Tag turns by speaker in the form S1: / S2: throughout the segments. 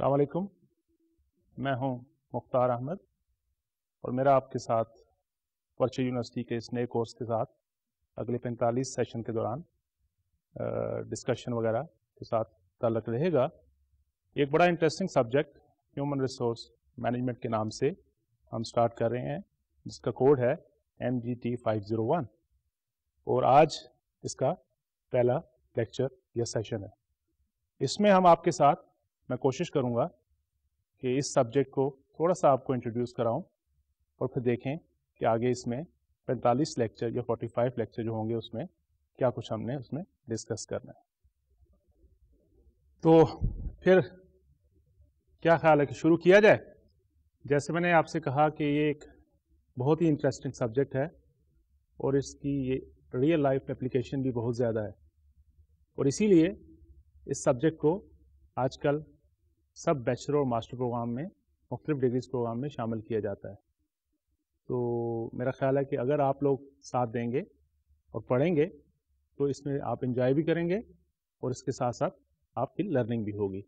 S1: अलैक्म मैं हूं मुख्तार अहमद और मेरा आपके साथ वर्चुअल यूनिवर्सिटी के इस नए कोर्स के साथ अगले 45 सेशन के दौरान डिस्कशन वगैरह के साथ तल्लक रहेगा एक बड़ा interesting subject human resource management के नाम से हम स्टार्ट कर रहे हैं जिसका कोड है M G T five zero one और आज इसका पहला लेक्चर या सेशन है इसमें हम आपके साथ मैं कोशिश करूँगा कि इस सब्जेक्ट को थोड़ा सा आपको इंट्रोड्यूस कराऊँ और फिर देखें कि आगे इसमें 45 लेक्चर या 45 लेक्चर जो होंगे उसमें क्या कुछ हमने उसमें डिस्कस करना है तो फिर क्या ख्याल है कि शुरू किया जाए जैसे मैंने आपसे कहा कि ये एक बहुत ही इंटरेस्टिंग सब्जेक्ट है और इसकी ये रियल लाइफ एप्लीकेशन भी बहुत ज़्यादा है और इसीलिए इस सब्जेक्ट को आजकल सब बैचलर और मास्टर प्रोग्राम में मुख्तलिफ डिग्रीज प्रोग्राम में शामिल किया जाता है तो मेरा ख्याल है कि अगर आप लोग साथ देंगे और पढ़ेंगे तो इसमें आप इंजॉय भी करेंगे और इसके साथ साथ आपकी लर्निंग भी होगी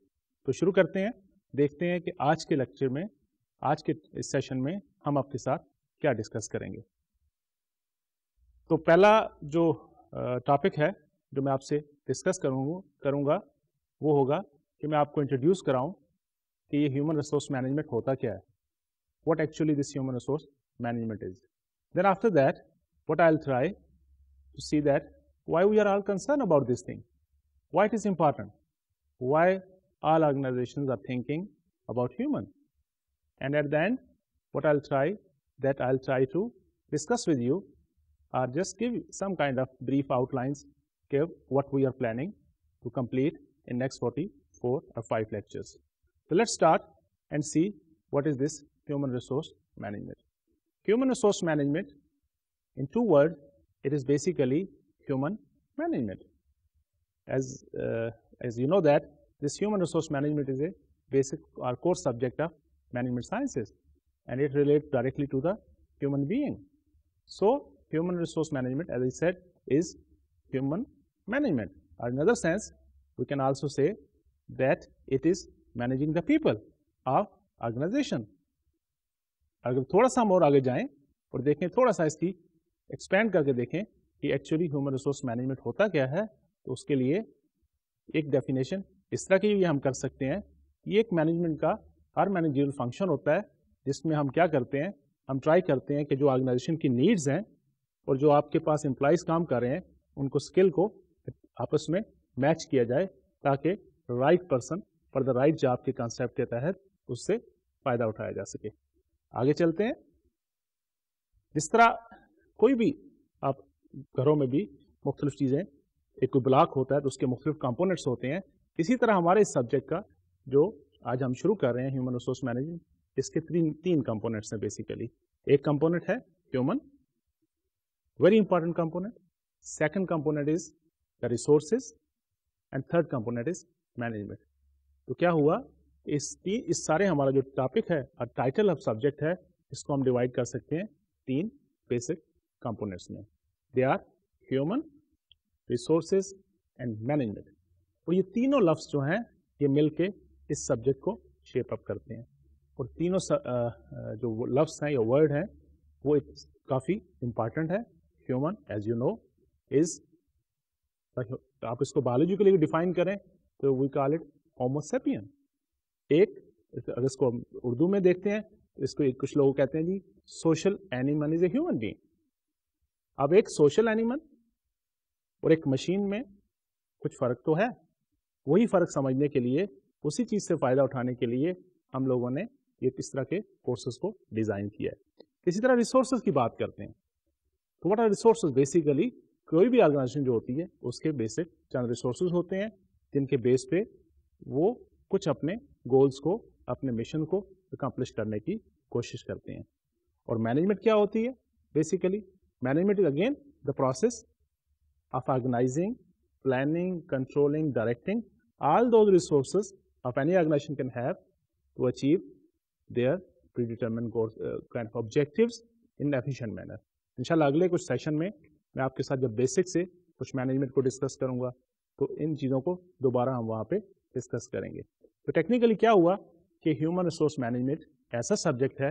S1: तो शुरू करते हैं देखते हैं कि आज के लेक्चर में आज के इस सेशन में हम आपके साथ क्या डिस्कस करेंगे तो पहला जो टॉपिक है जो मैं आपसे डिस्कस करूँगा करूँगा वो होगा कि मैं आपको इंट्रोड्यूस कराऊं कि ये human resource management होता क्या है what actually this human resource management is. Then after that, what I'll try to see that why we are all concerned about this thing, why it is important, why all organizations are thinking about human. And at the end, what I'll try, that I'll try to discuss with you or just give some kind of brief outlines give what we are planning to complete in next 40 four or five lectures. So let's start and see what is this human resource management. Human resource management, in two words, it is basically human management. As, uh, as you know that, this human resource management is a basic or core subject of management sciences and it relates directly to the human being. So, human resource management as I said is human management or in another sense we can also say that it is managing the people of organization. अगर थोड़ा सा हम और आगे जाएं और देखें थोड़ा सा इसकी एक्सपेंड करके देखें कि एक्चुअली ह्यूमन रिसोर्स मैनेजमेंट होता क्या है तो उसके लिए एक डेफिनेशन इस तरह की भी हम कर सकते हैं ये एक मैनेजमेंट का हर मैनेजरियल फंक्शन होता है जिसमें हम क्या करते हैं हम ट्राई करते हैं कि जो ऑर्गेनाइजेशन की नीड्स हैं और जो आपके पास एम्प्लॉयज़ काम कर रहे हैं उनको स्किल को आपस में मैच किया जाए ताकि right person for the right job के कॉन्सेप्ट के तहत उससे फ़ायदा उठाया जा सके आगे चलते हैं जिस तरह कोई भी आप घरों में भी मुख्तलिफ चीज़ें एक कोई ब्लॉक होता है तो उसके मुख्तलिफ कंपोनेंट्स होते हैं इसी तरह हमारे इस सब्जेक्ट का जो आज हम शुरू कर रहे हैं ह्यूमन रिसोर्स मैनेजमेंट इसके तीन तीन कंपोनेंट्स हैं बेसिकली एक कंपोनेंट है human very important component second component is the resources and third component is management तो क्या हुआ इस तीन इस सारे हमारा जो टॉपिक है और टाइटल ऑफ सब्जेक्ट है इसको हम डिवाइड कर सकते हैं तीन बेसिक कंपोनेंट्स में they are human resources and management और ये तीनों लफ्स जो हैं ये मिल इस सब्जेक्ट को शेप अप करते हैं और तीनों स, आ, जो लफ्स हैं या वर्ड हैं वो काफ़ी इम्पॉर्टेंट है human as you know is आप इसको बायोलॉजी के लिए डिफाइन करें तो वी कॉल इट होमोसेपियन एक अगर इसको हम उर्दू में देखते हैं तो इसको कुछ लोग कहते हैं जी social animal is a human being अब एक सोशल एनिमल और एक मशीन में कुछ फ़र्क तो है वही फ़र्क समझने के लिए उसी चीज़ से फ़ायदा उठाने के लिए हम लोगों ने ये किस तरह के कोर्सेज को डिज़ाइन किया है इसी तरह रिसोर्स की बात करते हैं तो वट आर रिसोर्स बेसिकली कोई भी ऑर्गेनाइजेशन जो होती है उसके बेसिक चंद रिसोर्सेज होते हैं जिनके बेस पे वो कुछ अपने गोल्स को अपने मिशन को अकम्पलिश करने की कोशिश करते हैं और मैनेजमेंट क्या होती है basically management is again the process of organizing planning controlling directing all those resource of any organization can have to achieve their predetermined goals, uh, kind of objectives in इंशाल्लाह अगले कुछ सेशन में मैं आपके साथ जब बेसिक से कुछ मैनेजमेंट को डिस्कस करूंगा तो इन चीज़ों को दोबारा हम वहाँ पे डिस्कस करेंगे तो टेक्निकली क्या हुआ कि ह्यूमन रिसोर्स मैनेजमेंट ऐसा सब्जेक्ट है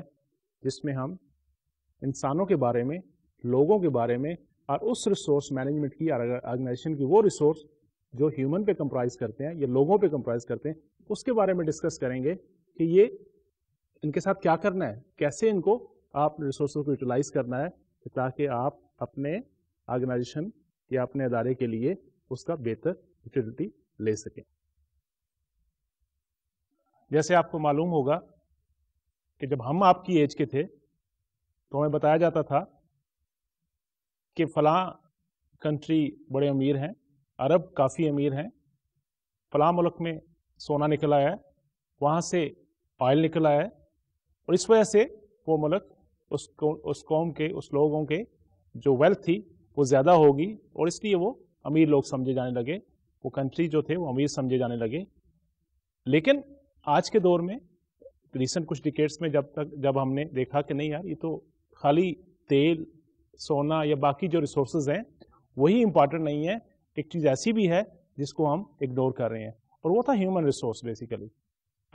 S1: जिसमें हम इंसानों के बारे में लोगों के बारे में और उस रिसोर्स मैनेजमेंट की ऑर्गेनाइजेशन की वो रिसोर्स जो ह्यूमन पे कंप्राइज करते हैं या लोगों पे कंप्राइज करते हैं उसके बारे में डिस्कस करेंगे कि ये इनके साथ क्या करना है कैसे इनको आप रिसोर्स को यूटिलाइज करना है ताकि आप अपने ऑर्गेनाइजेशन या अपने अदारे के लिए उसका बेहतर यूटिलिटी ले सकें जैसे आपको मालूम होगा कि जब हम आपकी एज के थे तो हमें बताया जाता था कि फला कंट्री बड़े अमीर हैं अरब काफ़ी अमीर हैं फला मुल्क में सोना निकला है वहाँ से ऑयल निकला है और इस वजह से वो मुल्क उस कौम के उस लोगों के जो वेल्थ थी वो ज़्यादा होगी और इसलिए वो अमीर लोग समझे जाने लगे वो कंट्री जो थे वो अमीर समझे जाने लगे लेकिन आज के दौर में रिसेंट कुछ डिकेट्स में जब तक जब हमने देखा कि नहीं यार ये तो खाली तेल सोना या बाकी जो रिसोर्सेज हैं वही इंपॉर्टेंट नहीं है एक चीज़ ऐसी भी है जिसको हम इग्नोर कर रहे हैं और वो था ह्यूमन रिसोर्स बेसिकली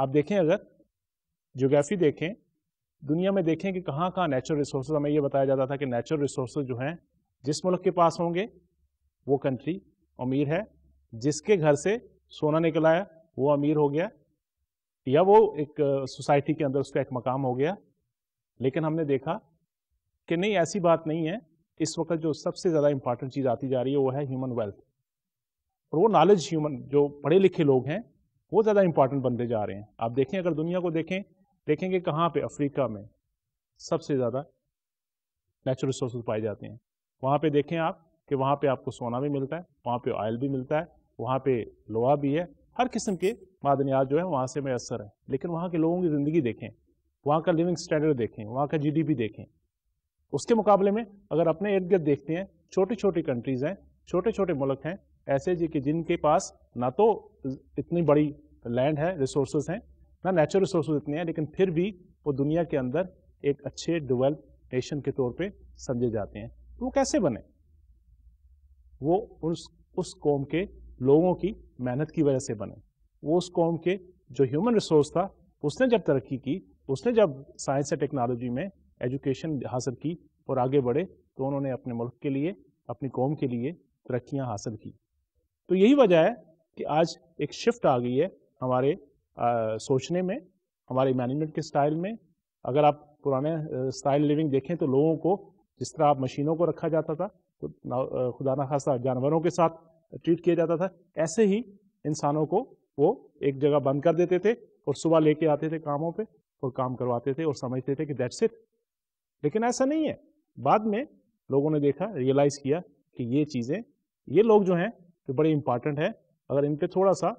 S1: आप देखें अगर जोग्राफी देखें दुनिया में देखें कि कहाँ कहाँ नेचुरल रिसोर्स हमें ये बताया जाता था कि नेचुरल रिसोर्स जो हैं जिस मुल्क के पास होंगे वो कंट्री अमीर है जिसके घर से सोना निकल आया वो अमीर हो गया या वो एक सोसाइटी के अंदर उसका एक मकाम हो गया लेकिन हमने देखा कि नहीं ऐसी बात नहीं है इस वक्त जो सबसे ज़्यादा इंपॉर्टेंट चीज़ आती जा रही है वो है ह्यूमन वेल्थ और वो नॉलेज ह्यूमन जो पढ़े लिखे लोग हैं वो ज़्यादा इंपॉर्टेंट बनते जा रहे हैं आप देखें अगर दुनिया को देखें देखेंगे कहाँ पे अफ्रीका में सबसे ज़्यादा नेचुरल रिसोर्स पाए जाते हैं वहाँ पे देखें आप कि वहाँ पे आपको सोना भी मिलता है वहाँ पे ऑयल भी मिलता है वहाँ पे लोहा भी है हर किस्म के मादनियात जो है वहाँ से मैसर है लेकिन वहाँ के लोगों की ज़िंदगी देखें वहाँ का लिविंग स्टैंडर्ड देखें वहाँ का जी देखें उसके मुकाबले में अगर अपने इर्द गिर्द देखते हैं छोटी छोटी कंट्रीज़ हैं छोटे छोटे मुल्क हैं ऐसे जी कि जिनके पास ना तो इतनी बड़ी लैंड है रिसोर्स हैं ना नेचुरल रिसोर्स इतने हैं लेकिन फिर भी वो दुनिया के अंदर एक अच्छे डेवलप नेशन के तौर पे समझे जाते हैं तो वो कैसे बने वो उस उस कौम के लोगों की मेहनत की वजह से बने वो उस कौम के जो ह्यूमन रिसोर्स था उसने जब तरक्की की उसने जब साइंस एंड टेक्नोलॉजी में एजुकेशन हासिल की और आगे बढ़े तो उन्होंने अपने मुल्क के लिए अपनी कौम के लिए तरक्याँ हासिल की तो यही वजह है कि आज एक शिफ्ट आ गई है हमारे आ, सोचने में हमारे मैनेजमेंट के स्टाइल में अगर आप पुराने स्टाइल लिविंग देखें तो लोगों को जिस तरह आप मशीनों को रखा जाता था खुदा न खासा जानवरों के साथ ट्रीट किया जाता था ऐसे ही इंसानों को वो एक जगह बंद कर देते थे और सुबह लेके आते थे कामों पे और काम करवाते थे और समझते थे कि दैट्स इट लेकिन ऐसा नहीं है बाद में लोगों ने देखा रियलाइज किया कि ये चीज़ें ये लोग जो हैं जो बड़े इंपॉर्टेंट हैं अगर इन पर थोड़ा सा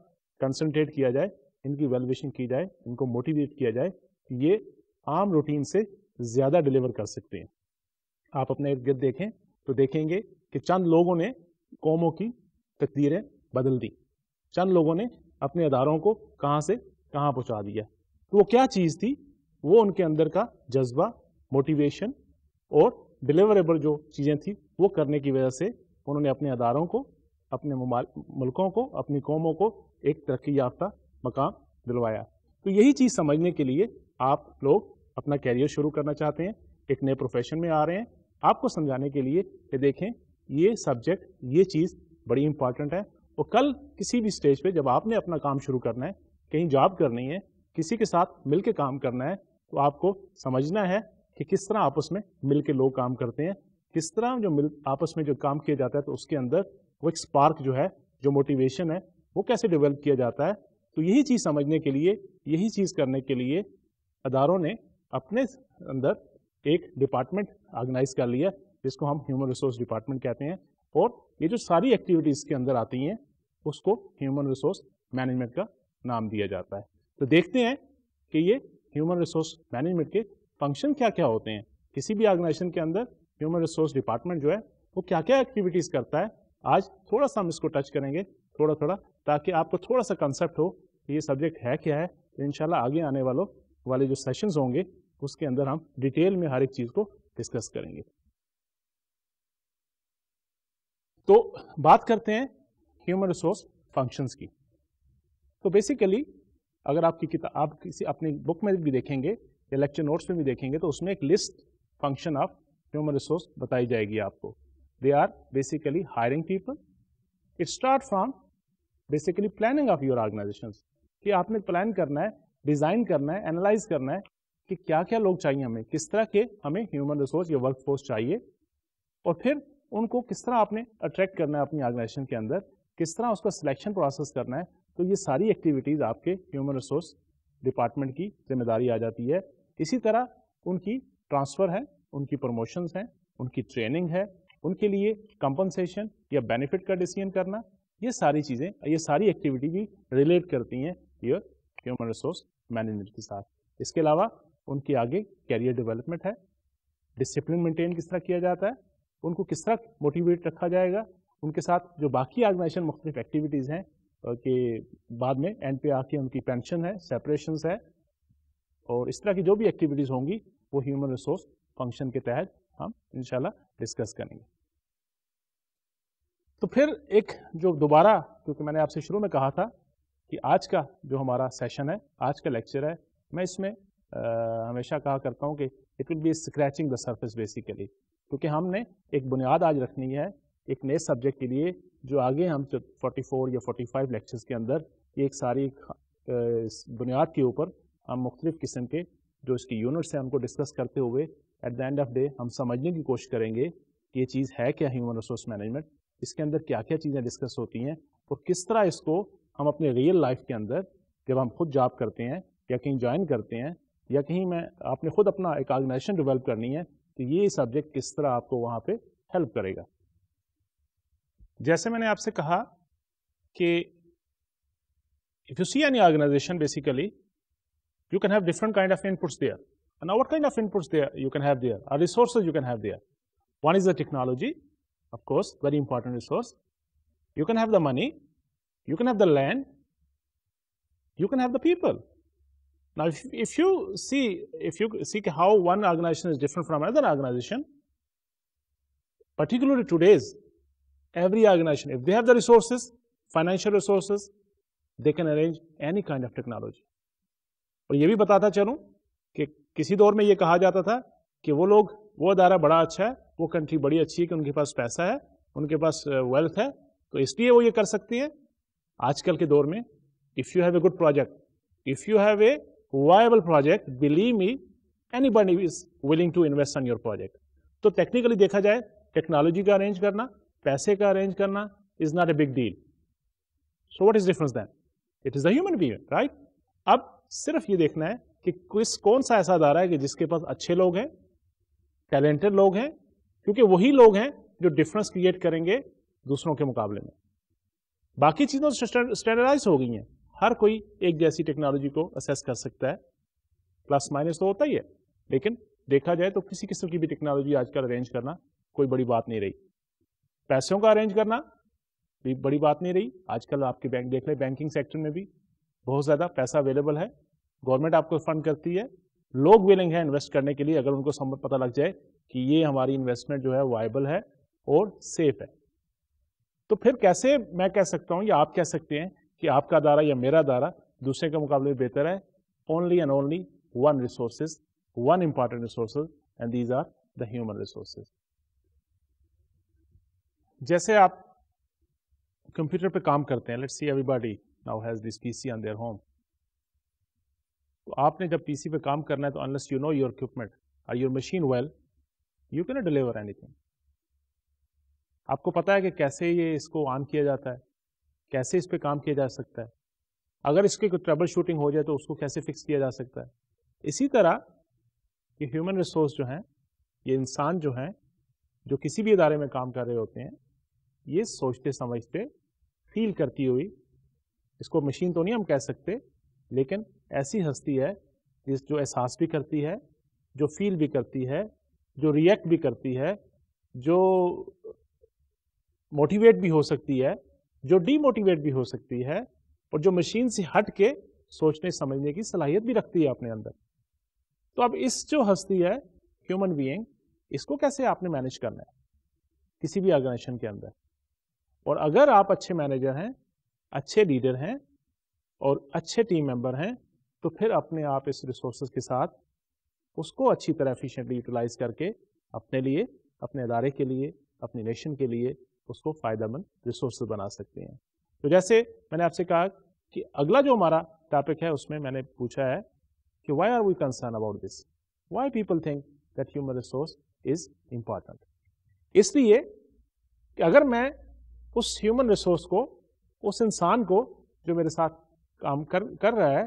S1: कंसनट्रेट किया जाए इनकी वेलविशिंग की जाए इनको मोटिवेट किया जाए कि तो ये आम रूटीन से ज़्यादा डिलीवर कर सकते हैं आप अपने इर्द गिर्द देखें तो देखेंगे कि चंद लोगों ने कौमों की तकदीरें बदल दी चंद लोगों ने अपने अदारों को कहाँ से कहाँ पहुँचा दिया तो वो क्या चीज़ थी वो उनके अंदर का जज्बा मोटिवेशन और डिलीवरेबल जो चीज़ें थी वो करने की वजह से उन्होंने अपने अदारों को अपने मुल्कों को अपनी कौमों को एक तरक्की याफ्ता मकाम दिलवाया तो यही चीज़ समझने के लिए आप लोग अपना कैरियर शुरू करना चाहते हैं एक नए प्रोफेशन में आ रहे हैं आपको समझाने के लिए ये देखें ये सब्जेक्ट ये चीज़ बड़ी इंपॉर्टेंट है और कल किसी भी स्टेज पे जब आपने अपना काम शुरू करना है कहीं जॉब करनी है किसी के साथ मिल के काम करना है तो आपको समझना है कि किस तरह आपस में मिल के लोग काम करते हैं किस तरह जो मिल आपस में जो काम किया जाता है तो उसके अंदर वो एक स्पार्क जो है जो मोटिवेशन है वो कैसे डेवलप किया जाता है तो यही चीज़ समझने के लिए यही चीज़ करने के लिए अदारों ने अपने अंदर एक डिपार्टमेंट ऑर्गेनाइज कर लिया जिसको हम ह्यूमन रिसोर्स डिपार्टमेंट कहते हैं और ये जो सारी एक्टिविटीज़ के अंदर आती हैं उसको ह्यूमन रिसोर्स मैनेजमेंट का नाम दिया जाता है तो देखते हैं कि ये ह्यूमन रिसोर्स मैनेजमेंट के फंक्शन क्या क्या होते हैं किसी भी ऑर्गेनाइजेशन के अंदर ह्यूमन रिसोर्स डिपार्टमेंट जो है वो क्या क्या एक्टिविटीज़ करता है आज थोड़ा सा हम इसको टच करेंगे थोड़ा थोड़ा ताकि आपको थोड़ा सा कंसेप्ट हो कि ये सब्जेक्ट है क्या है तो इन आगे आने वालों वाले जो सेशंस होंगे उसके अंदर हम डिटेल में हर एक चीज़ को डिस्कस करेंगे तो बात करते हैं ह्यूमन रिसोर्स फंक्शंस की तो बेसिकली अगर आपकी किताब आप किसी अपनी बुक में भी देखेंगे या लेक्चर नोट्स में भी देखेंगे तो उसमें एक list function of human resource बताई जाएगी आपको they are basically hiring people it start from basically planning of your organization कि आपने प्लान करना है डिज़ाइन करना है एनालाइज करना है कि क्या क्या लोग चाहिए हमें किस तरह के हमें ह्यूमन रिसोर्स या वर्क फोर्स चाहिए और फिर उनको किस तरह आपने अट्रैक्ट करना है अपनी ऑर्गेनाइजेशन के अंदर किस तरह उसका सिलेक्शन प्रोसेस करना है तो ये सारी एक्टिविटीज़ आपके ह्यूमन रिसोर्स डिपार्टमेंट की जिम्मेदारी आ जाती है इसी तरह उनकी ट्रांसफ़र है उनकी प्रमोशंस हैं उनकी ट्रेनिंग है उनके लिए कंपनसेशन या बेनिफिट का डिसीजन करना ये सारी चीज़ें ये सारी एक्टिविटी भी रिलेट करती हैं योर ह्यूमन रिसोर्स मैनेजमेंट के साथ इसके अलावा उनकी आगे कैरियर डेवलपमेंट है डिसिप्लिन मेंटेन किस तरह किया जाता है उनको किस तरह मोटिवेट रखा जाएगा उनके साथ जो बाकी ऑर्गेनाइजेशन मुख्तलिफ एक्टिविटीज़ हैं कि बाद में एंड पे आके उनकी पेंशन है सेपरेशन है और इस तरह की जो भी एक्टिविटीज़ होंगी वो ह्यूमन रिसोर्स फंक्शन के तहत हम इनशाला डिस्कस करेंगे तो फिर एक जो दोबारा क्योंकि मैंने आपसे शुरू में कहा था कि आज का जो हमारा सेशन है आज का लेक्चर है मैं इसमें हमेशा कहा करता हूँ कि it will be scratching the surface basically क्योंकि हमने एक बुनियाद आज रखनी है एक नए सब्जेक्ट के लिए जो आगे हम 44 या 45 लेक्चर्स के अंदर एक सारी बुनियाद के ऊपर हम मुख्तलिफ़ किस्म के जो इसकी यूनिट्स हैं उनको डिस्कस करते हुए at the end of day हम समझने की कोशिश करेंगे कि ये चीज़ है क्या ह्यूमन रिसोर्स मैनेजमेंट इसके अंदर क्या क्या चीज़ें डिस्कस होती हैं और किस तरह इसको हम अपने रियल लाइफ के अंदर जब हम खुद जॉब करते हैं या कहीं ज्वाइन करते हैं या कहीं मैं आपने खुद अपना एक ऑर्गेनाइजेशन डेवलप करनी है तो ये सब्जेक्ट किस तरह आपको वहाँ पे हेल्प करेगा जैसे मैंने आपसे कहा कि if you see any organization basically you can have different kind of inputs there. And now what kind of inputs there you can have there, or resources you can have there? One is the technology, of course, very important resource. You can have the money, you can have the land, you can have the people. Now, if, if you see, if you see how one organization is different from another organization, particularly today's, every organization, if they have the resources, financial resources, they can arrange any kind of technology. और ये भी बताता चलूँ कि किसी दौर में ये कहा जाता था कि वो लोग वो अदारा बड़ा अच्छा है वो कंट्री बड़ी अच्छी है कि उनके पास पैसा है उनके पास वेल्थ है तो इसलिए वो ये कर सकती है आजकल के दौर में if you have a good project if you have a viable project believe me anybody is willing to invest on your project तो टेक्निकली देखा जाए टेक्नोलॉजी का अरेंज करना पैसे का अरेंज करना is not a big deal so what is difference then it is the human being right अब सिर्फ ये देखना है कि किस कौन सा ऐसा अदारा है कि जिसके पास अच्छे लोग हैं टैलेंटेड लोग हैं क्योंकि वही लोग हैं जो डिफरेंस क्रिएट करेंगे दूसरों के मुकाबले में बाकी चीजों स्टैंडर्डाइज तो हो गई हैं हर कोई एक जैसी टेक्नोलॉजी को असेस कर सकता है प्लस माइनस तो होता ही है लेकिन देखा जाए तो किसी किस्म की भी टेक्नोलॉजी आजकल अरेंज करना कोई बड़ी बात नहीं रही पैसों का अरेंज करना भी बड़ी बात नहीं रही आजकल आपके बैंक देख ले बैंकिंग सेक्टर में भी बहुत ज़्यादा पैसा अवेलेबल है गवर्नमेंट आपको फंड करती है लोग विलिंग है इन्वेस्ट करने के लिए अगर उनको पता लग जाए कि ये हमारी इन्वेस्टमेंट जो है वाइबल है और सेफ है तो फिर कैसे मैं कह सकता हूँ या आप कह सकते हैं कि आपका दारा या मेरा दारा दूसरे के मुकाबले बेहतर है only and only one resources one important resources and these are the human resources जैसे आप कंप्यूटर पे काम करते हैं let see everybody now has this PC on their home तो आपने जब पीसी पे काम करना है तो unless you know your equipment or your machine well you can deliver anything आपको पता है कि कैसे ये इसको ऑन किया जाता है कैसे इस पर काम किया जा सकता है अगर इसकी कोई ट्रबल शूटिंग हो जाए तो उसको कैसे फिक्स किया जा सकता है इसी तरह ये ह्यूमन रिसोर्स जो हैं ये इंसान जो हैं जो किसी भी इदारे में काम कर रहे होते हैं ये सोचते समझते फील करती हुई इसको मशीन तो नहीं हम कह सकते लेकिन ऐसी हस्ती है जिस जो एहसास भी करती है जो फील भी करती है जो रिएक्ट भी करती है जो मोटिवेट भी हो सकती है जो डीमोटिवेट भी हो सकती है और जो मशीन से हट के सोचने समझने की सलाहियत भी रखती है अपने अंदर तो अब इस जो हस्ती है ह्यूमन बीइंग इसको कैसे आपने मैनेज करना है किसी भी ऑर्गेनाइजेशन के अंदर और अगर आप अच्छे मैनेजर हैं अच्छे लीडर हैं और अच्छे टीम मेंबर हैं तो फिर अपने आप इस रिसोर्स के साथ उसको अच्छी तरह एफिशिएंटली यूटिलाइज करके अपने लिए अपने अदारे के लिए अपनी नेशन के लिए उसको फायदा मंद रिसोर्स बना सकती हैं तो जैसे मैंने आपसे कहा कि अगला जो हमारा टॉपिक है उसमें मैंने पूछा है कि why are we concern about this why people think that human resource is important इसलिए कि अगर मैं उस ह्यूमन रिसोर्स को उस इंसान को जो मेरे साथ काम कर कर रहा है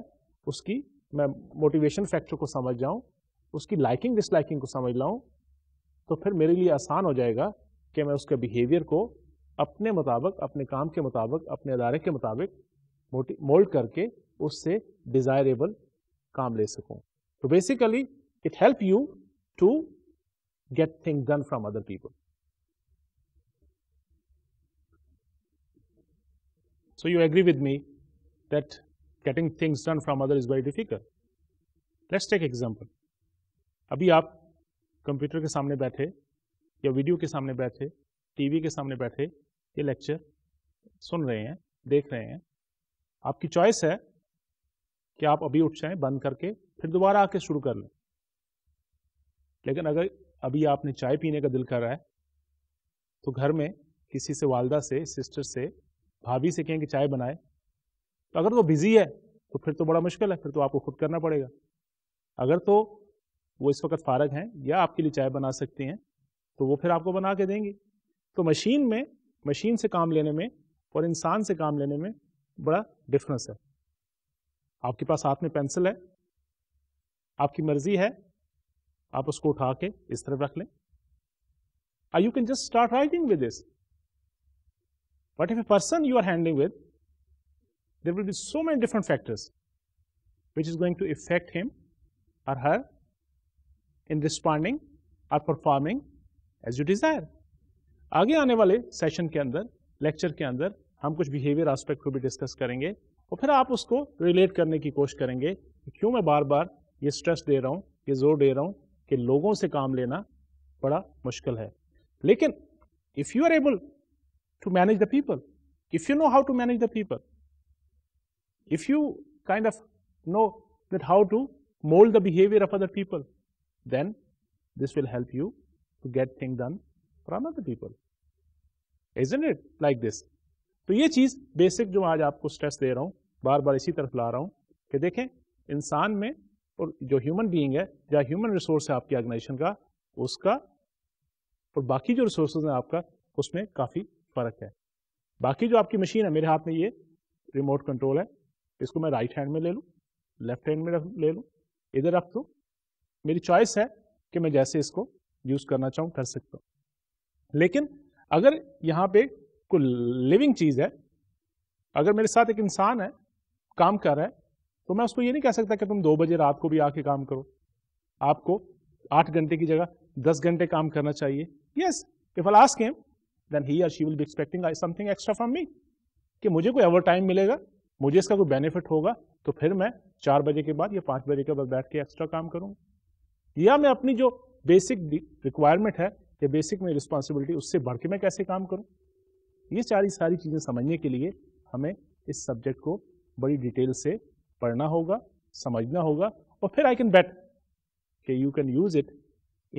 S1: उसकी मैं मोटिवेशन फैक्टर को समझ जाऊं उसकी लाइकिंग डिसलाइकिंग को समझ लाऊं तो फिर मेरे लिए आसान हो जाएगा कि मैं उसके बिहेवियर को अपने मुताबिक अपने काम के मुताबिक अपने अदारे के मुताबिक मोल्ड करके उससे डिज़ायरेबल काम ले सकूं तो basically it help you to get thing done from other people So you agree with me that getting things done from other is very difficult. Let's take example. अभी आप कंप्यूटर के सामने बैठे या वीडियो के सामने बैठे टीवी के सामने बैठे ये लेक्चर सुन रहे हैं देख रहे हैं आपकी चॉइस है कि आप अभी उठ जाएं बंद करके फिर दोबारा आके शुरू कर लें लेकिन अगर अभी आपने चाय पीने का दिल कर रहा है तो घर में किसी से वालदा से सिस्टर से भाभी से कहें कि चाय बनाए तो अगर वो बिजी है तो फिर तो बड़ा मुश्किल है फिर तो आपको खुद करना पड़ेगा अगर तो वो इस वक्त फारग हैं या आपके लिए चाय बना सकती हैं तो वो फिर आपको बना के देंगी तो मशीन में मशीन से काम लेने में और इंसान से काम लेने में बड़ा डिफरेंस है आपके पास हाथ में पेंसिल है आपकी मर्जी है आप उसको उठा के इस तरफ रख लें I you can just start writing with this but if a person you are handling with there will be so many different factors which is going to effect him or her in responding or performing as you desire आगे आने वाले session के अंदर lecture के अंदर हम कुछ behaviour aspect को भी डिस्कस करेंगे और फिर आप उसको रिलेट करने की कोशिश करेंगे कि क्यों मैं बार बार ये स्ट्रेस दे रहा हूँ ये जोर दे रहा हूँ कि लोगों से काम लेना बड़ा मुश्किल है लेकिन if you are able to manage the people if you know how to manage the people if you kind of know that how to mould the behaviour of other people then this will help you to get things done from other people. Isn't it like this? तो ये चीज basic जो आज आपको stress दे रहा हूं बार बार इसी तरफ ला रहा हूं कि देखें इंसान में और जो ह्यूमन बीइंग है या ह्यूमन रिसोर्स है आपकी ऑर्गेनाइजेशन का उसका और बाकी जो रिसोर्स है आपका उसमें काफ़ी फर्क है बाकी जो आपकी मशीन है मेरे हाथ में ये रिमोट कंट्रोल है इसको मैं राइट हैंड में ले लूँ लेफ्ट हैंड में ले लूँ इधर रख दूँ मेरी चॉइस है कि मैं जैसे इसको यूज़ करना चाहूँ कर सकता हूँ लेकिन अगर यहाँ पे कोई लिविंग चीज़ है अगर मेरे साथ एक इंसान है काम कर रहा है तो मैं उसको ये नहीं कह सकता कि तुम दो बजे रात को भी आके काम करो आपको आठ घंटे की जगह दस घंटे काम करना चाहिए yes if I last came then he or she will be expecting something extra from me कि मुझे कोई ओवर टाइम मिलेगा मुझे इसका कोई बेनिफिट होगा तो फिर मैं चार बजे के बाद या पाँच बजे के बाद बैठ के एक्स्ट्रा काम करूँगा या मैं अपनी जो बेसिक रिक्वायरमेंट है कि बेसिक में रिस्पॉन्सिबिलिटी उससे बढ़ के मैं कैसे काम करूँ ये सारी सारी चीज़ें समझने के लिए हमें इस सब्जेक्ट को बड़ी डिटेल से पढ़ना होगा समझना होगा और फिर आई कैन बेट कि you can use it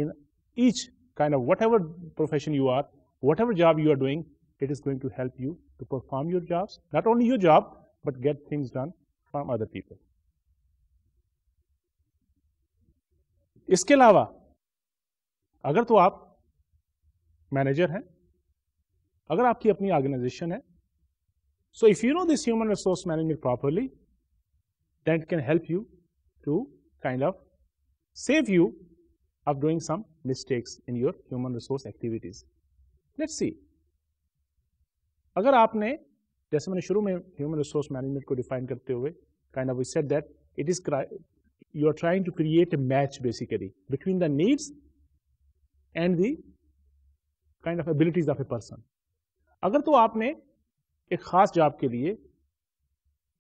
S1: in each kind of whatever profession you are whatever job you are doing it is going to help you to perform your jobs not only your job but get things done from other people इसके अलावा अगर तो आप manager हैं अगर आपकी अपनी organisation है so if you know this human resource management properly then it can help you to kind of save you of doing some mistakes in your human resource activities let's see अगर आपने जैसे मैंने शुरू में human resource management को define करते हुए kind of we said that it is you are trying to create a match basically between the needs and the kind of abilities of a person अगर तो आपने एक खास जॉब के लिए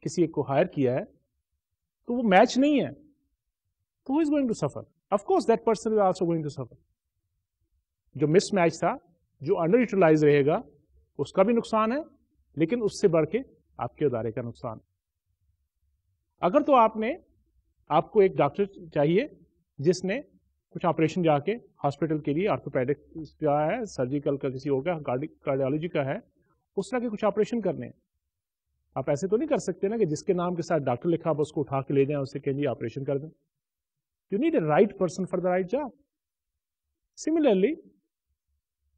S1: किसी एक को हायर किया है तो वो मैच नहीं है तो who is going to suffer of course that person is also going to suffer जो मिस मैच था जो अंडर यूटिलाइज रहेगा उसका भी नुकसान है लेकिन उससे बढ़ के आपके अदारे का नुकसान अगर तो आपने आपको एक डॉक्टर चाहिए जिसने कुछ ऑपरेशन जाके हॉस्पिटल के लिए आर्थोपैडिक का है सर्जिकल का किसी होगा कार्डियोलॉजी का है उस तरह के कुछ ऑपरेशन करने हैं आप ऐसे तो नहीं कर सकते ना कि जिसके नाम के साथ डॉक्टर लिखा आप उसको उठा के ले जाएं उससे कहें जी ऑपरेशन कर दें you need a right person for the right job similarly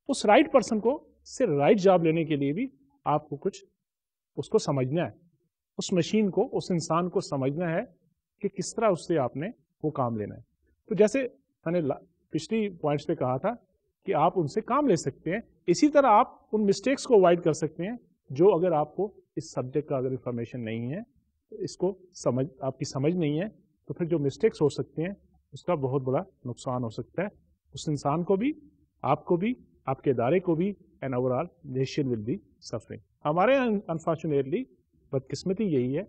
S1: उस राइट right पर्सन को से राइट right जॉब लेने के लिए भी आपको कुछ उसको समझना है उस मशीन को उस इंसान को समझना है कि किस तरह उससे आपने वो काम लेना है तो जैसे मैंने पिछली पॉइंट्स पे कहा था कि आप उनसे काम ले सकते हैं इसी तरह आप उन मिस्टेक्स को अवॉइड कर सकते हैं जो अगर आपको इस सब्जेक्ट का अगर इंफॉर्मेशन नहीं है तो इसको समझ आपकी समझ नहीं है तो फिर जो मिस्टेक्स हो सकते हैं उसका बहुत बड़ा नुकसान हो सकता है उस इंसान को भी आपको भी आपके इदारे को भी and overall nation will be suffering हमारे अनफॉर्चुनेटली बदकिस्मती यही है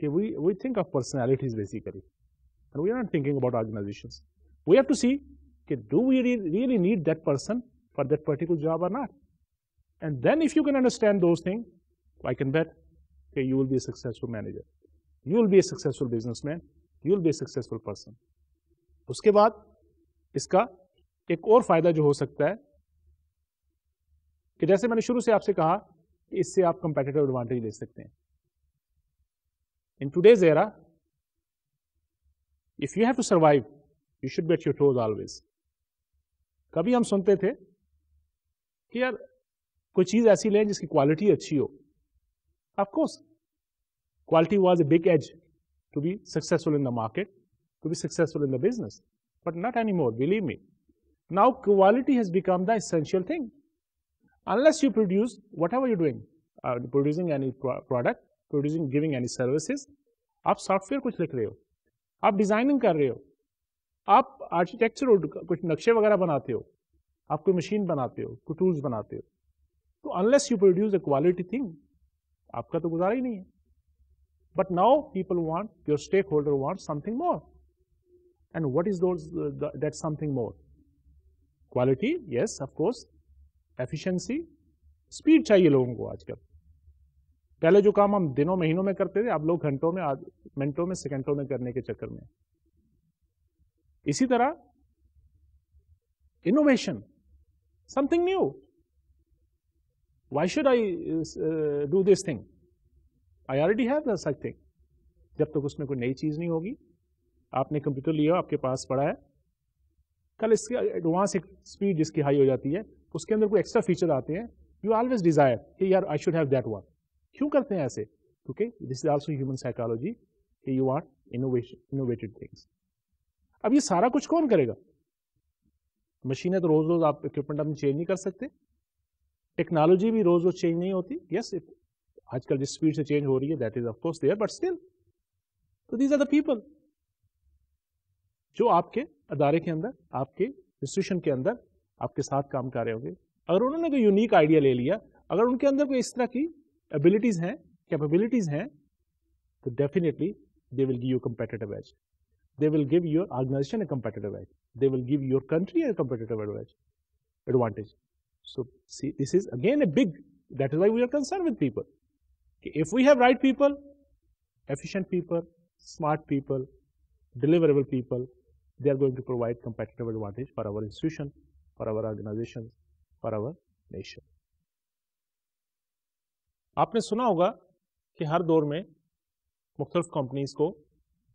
S1: कि we we think of personalities basically and we are not thinking about organization We have to see, okay, do we re really need that person for that particular job or not? And then if you can understand those things, I can bet okay, you will be a successful manager. You will be a successful businessman. You will be a successful person. उसके बाद इसका एक और फायदा जो हो सकता है कि जैसे मैंने शुरू से आपसे कहा कि इससे आप कंपेटिटिव एडवांटेज ले सकते हैं In today's era, if you have to survive. You should be at your toes always. कभी हम सुनते थे कि यार कोई चीज़ ऐसी लें जिसकी क्वालिटी अच्छी हो of course quality was a big edge to be successful in the market to be successful in the business but not anymore, believe me. Now quality has become the essential thing. Unless you produce whatever you're doing, uh, producing any product, producing, giving any services, आप software कुछ लिख रहे हो आप designing कर रहे हो आप आर्किटेक्चर कुछ नक्शे वगैरह बनाते हो आप कोई मशीन बनाते हो कोई टूल्स बनाते हो तो unless you produce a quality thing आपका तो गुजारा ही नहीं है but now people want your stakeholder want something more and what is those that something more quality yes of course efficiency speed चाहिए लोगों को आजकल पहले जो काम हम दिनों महीनों में करते थे अब लोग घंटों में मिनटों में सेकेंडों में करने के चक्कर में इसी तरह innovation something new. Why should I uh, do this thing? I already have the जब तक उसमें कोई नई चीज़ नहीं होगी आपने कंप्यूटर लिया आपके पास पड़ा है कल इसके एडवांस एक स्पीड जिसकी हाई हो जाती है उसके अंदर कोई एक्स्ट्रा फीचर आते हैं यू ऑलवेज डिज़ायर कि यार I should have that one क्यों करते हैं ऐसे क्योंकि this is also human psychology you are innovation innovated things अब ये सारा कुछ कौन करेगा मशीनें तो रोज रोज आप इक्विपमेंट अपनी चेंज नहीं कर सकते टेक्नोलॉजी भी रोज रोज चेंज नहीं होती यस yes, आजकल जिस स्पीड से चेंज हो रही है that is of course there but still तो दीज आर द पीपल जो आपके अदारे के अंदर आपके इंस्टीट्यूशन के अंदर आपके साथ काम कर रहे होंगे अगर उन्होंने कोई यूनिक आइडिया ले लिया अगर उनके अंदर कोई इस तरह की एबिलिटीज हैं कैपेबिलिटीज हैं तो definitely they will give you competitive edge They will give your organization a competitive edge. They will give your country a competitive advantage. advantage. So see, this is again a big, that is why we are concerned with people. If we have right people, efficient people, smart people, deliverable people, they are going to provide competitive advantage for our institution, for our organization, for our nation. You have heard that in every में मुख्तलिफ companies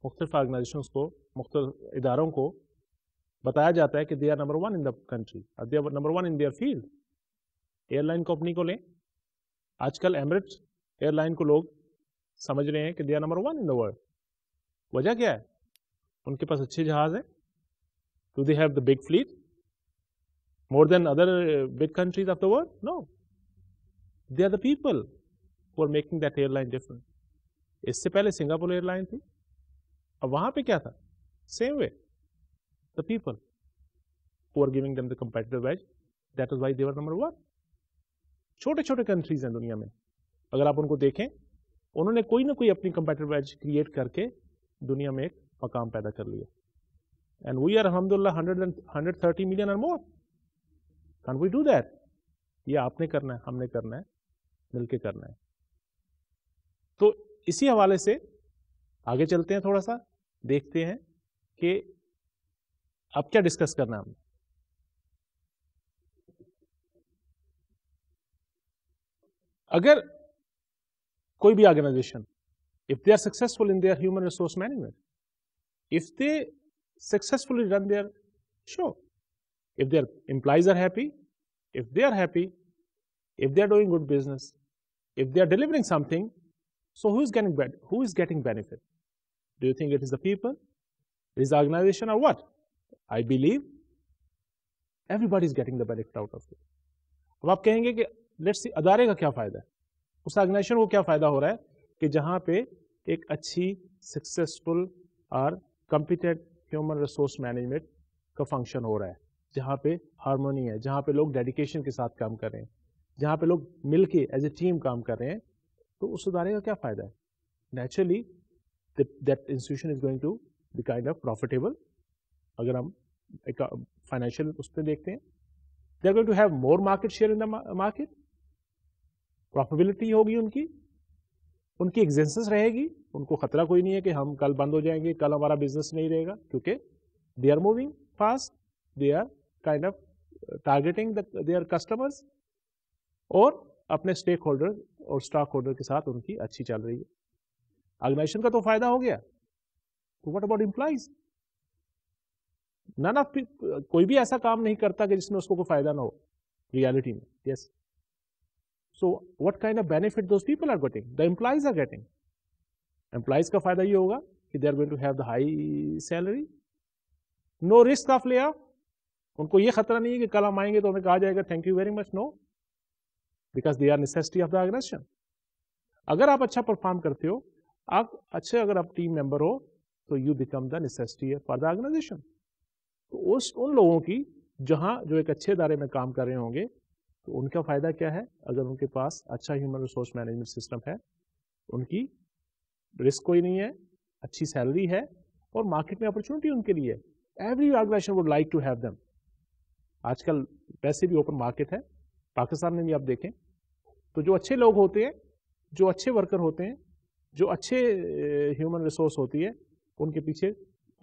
S1: मुख्तलिफ organisation को मुख्त इदारों को बताया जाता है कि they are number one in the country number one in their field airline company को लें आजकल एमरेट्स एयरलाइन को लोग समझ रहे हैं कि they are number one in the world वजह क्या है उनके पास अच्छे जहाज़ हैं too they have the big fleet more than other big countries of the world no they are the people who are making that airline इससे पहले सिंगापुर एयरलाइन थी अब वहां पे क्या था same way the people who giving giving them the competitive edge. That is why they छोटे छोटे कंट्रीज हैं दुनिया में अगर आप उनको देखें उन्होंने कोई ना कोई अपनी कंपेटिटिव एज क्रिएट करके दुनिया में एक मकाम पैदा कर लिया एंड वी आर अलहमदुल्ला hundred and hundred thirty million and more can we do that ये आपने करना है हमने करना है मिलके करना है तो इसी हवाले से आगे चलते हैं थोड़ा सा देखते हैं कि अब क्या डिस्कस करना है हमने अगर कोई भी organisation if they are successful in their human resource management if they successful run their show if their employees are happy if they are happy if they are doing good business if they are delivering something so who is getting who is getting benefit Do you think it is the people? It is the organization or what? I believe everybody is getting the benefit out of it. अब आप कहेंगे कि let's अदारे का क्या फायदा है उस organisation को क्या फायदा हो रहा है कि जहां पे एक अच्छी सक्सेसफुल और कम्पिटेंट ह्यूमन रिसोर्स मैनेजमेंट का फंक्शन हो रहा है जहां पे हारमोनी है जहां पे लोग डेडिकेशन के साथ काम कर रहे हैं जहां पे लोग मिल एज ए टीम काम कर रहे हैं तो उस अदारे का क्या फ़ायदा है naturally that institution is going to be kind of profitable अगर हम एक फाइनेंशियल उस पर देखते हैं they are going to have more market share in the market profitability होगी उनकी उनकी एग्जेंसेस रहेगी उनको खतरा कोई नहीं है कि हम कल बंद हो जाएंगे कल हमारा बिजनेस नहीं रहेगा क्योंकि they are moving fast they are kind of targeting their customers और अपने स्टेक होल्डर और स्टॉक होल्डर के साथ उनकी अच्छी चल रही है ऑर्गेनाइजेशन का तो फायदा हो गया तो वट अबाउट इंप्लाइज ना ना कोई भी ऐसा काम नहीं करता कि जिसमें उसको कोई फायदा ना हो रियलिटी में yes so what kind of benefit those people are getting the employees are getting employees का फायदा ये होगा कि they are going to have the high salary no risk of ले उनको ये खतरा नहीं है कि कल हम आएंगे तो हमें कहा जाएगा thank you very much no because they are necessity of the organisation अगर आप अच्छा परफॉर्म करते हो आप अच्छे अगर आप टीम मेंबर हो तो you become the necessity for the organisation तो उस उन लोगों की जहां जो एक अच्छे इदारे में काम कर रहे होंगे तो उनका फ़ायदा क्या है अगर उनके पास अच्छा ह्यूमन रिसोर्स मैनेजमेंट सिस्टम है उनकी रिस्क कोई नहीं है अच्छी सैलरी है और मार्केट में अपॉर्चुनिटी उनके लिए every organisation would like to have them आजकल वैसे भी ओपन मार्केट है पाकिस्तान में भी आप देखें तो जो अच्छे लोग होते हैं जो अच्छे वर्कर होते हैं जो अच्छे ह्यूमन रिसोर्स होती है उनके पीछे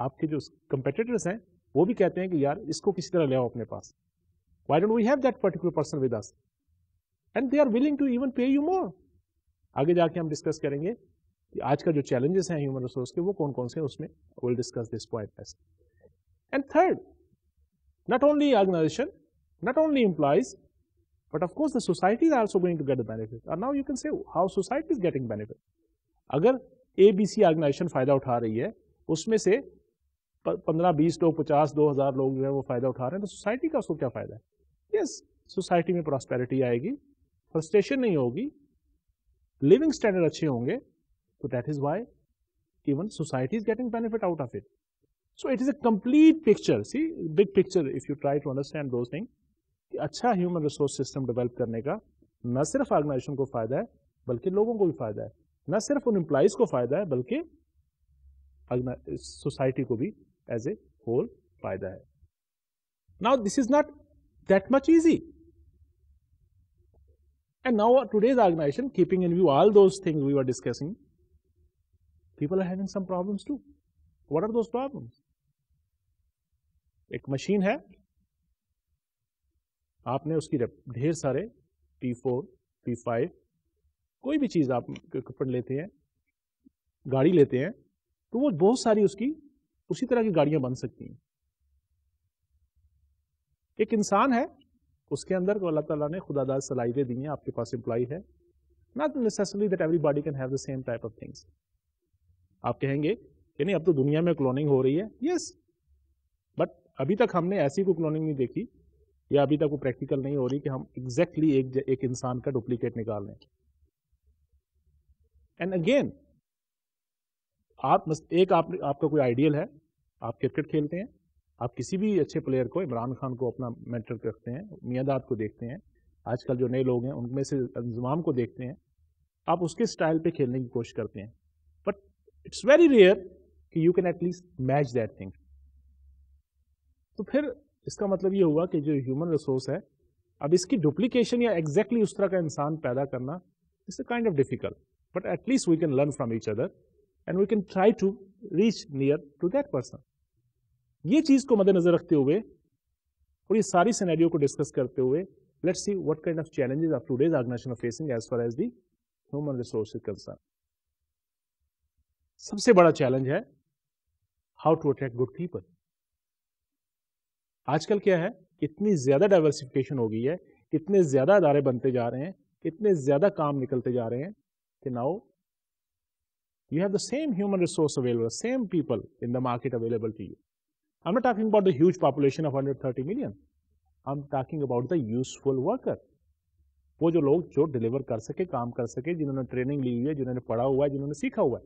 S1: आपके जो कंपेटिटर्स हैं वो भी कहते हैं कि यार इसको किसी तरह ले आओ अपने पास why don't we have that particular person with us and they are willing to even pay you more आगे जाके हम डिस्कस करेंगे कि आज का जो चैलेंजेस हैं ह्यूमन रिसोर्स के वो कौन कौन से उसमें will discuss this point and third not only organisation not only employees, but of course course the society is also going to get the benefit. And now you can say how society अगर ए B सी organisation फ़ायदा उठा रही है उसमें से पंद्रह बीस लोग पचास दो हज़ार लोग जो है वो फ़ायदा उठा रहे हैं तो सोसाइटी का उसको क्या फ़ायदा है यस yes, सोसाइटी में प्रॉस्पेरिटी आएगी फ्रस्ट्रेशन नहीं होगी लिविंग स्टैंडर्ड अच्छे होंगे तो that is why even society is getting benefit out of it so it is a complete picture see big picture if you try to understand those thing कि अच्छा human resource system develop करने का न सिर्फ organisation को फ़ायदा है बल्कि लोगों को भी फ़ायदा है न सिर्फ उन एम्प्लॉयज़ को फ़ायदा है बल्कि सोसाइटी को भी एज ए होल फायदा है now this is not that much easy and now today's organisation keeping in view all those things we are discussing people are having some problems too. What are those problems? एक machine है आपने उसकी ढेर सारे T4, T5, कोई भी चीज़ आप कपड़े लेते हैं गाड़ी लेते हैं तो वो बहुत सारी उसकी उसी तरह की गाड़ियां बन सकती हैं एक इंसान है उसके अंदर को तो अल्लाह ताला ने खुदादार सलाहियतें दी हैं आपके पास एम्प्लॉय है not necessary that everybody can have the same type of things आप कहेंगे कि नहीं अब तो दुनिया में क्लोनिंग हो रही है यस बट अभी तक हमने ऐसी कोई क्लोनिंग नहीं देखी या अभी तक वो प्रैक्टिकल नहीं हो रही कि हम एग्जैक्टली exactly एक एक इंसान का डुप्लीकेट निकाल लें एंड अगेन आप एक आप, आपका कोई आइडियल है आप क्रिकेट खेलते हैं आप किसी भी अच्छे प्लेयर को इमरान खान को अपना मेंटर रखते हैं मियादाद को देखते हैं आजकल जो नए लोग हैं उनमें से इंजमाम को देखते हैं आप उसके स्टाइल पे खेलने की कोशिश करते हैं बट इट्स वेरी रेयर कि you can at least match that thing तो फिर इसका मतलब ये हुआ कि जो ह्यूमन रिसोर्स है अब इसकी डुप्लीकेशन या एग्जैक्टली exactly उस तरह का इंसान पैदा करना it's a kind of difficult But at least we can learn from each other and we can try to reach near to that person. ye cheez ko मद्देनजर रखते हुए और ये sari scenario ko discuss karte hue let's see what kind of challenges of today's organization are facing as far as the human resource is concerned. bada challenge hai how to attract good people people आजकल क्या है इतनी ज्यादा diversification हो गई है इतने ज्यादा अदारे बनते जा रहे हैं इतने ज्यादा काम निकलते जा रहे हैं Okay, now you have the same human resource available, same people in the market available to you. I'm not talking about the huge population of 130 million. I'm talking about the useful worker. वो जो लोग जो deliver कर सके काम कर सके जिन्होंने ट्रेनिंग ली हुई है जिन्होंने पढ़ा हुआ है जिन्होंने सीखा हुआ है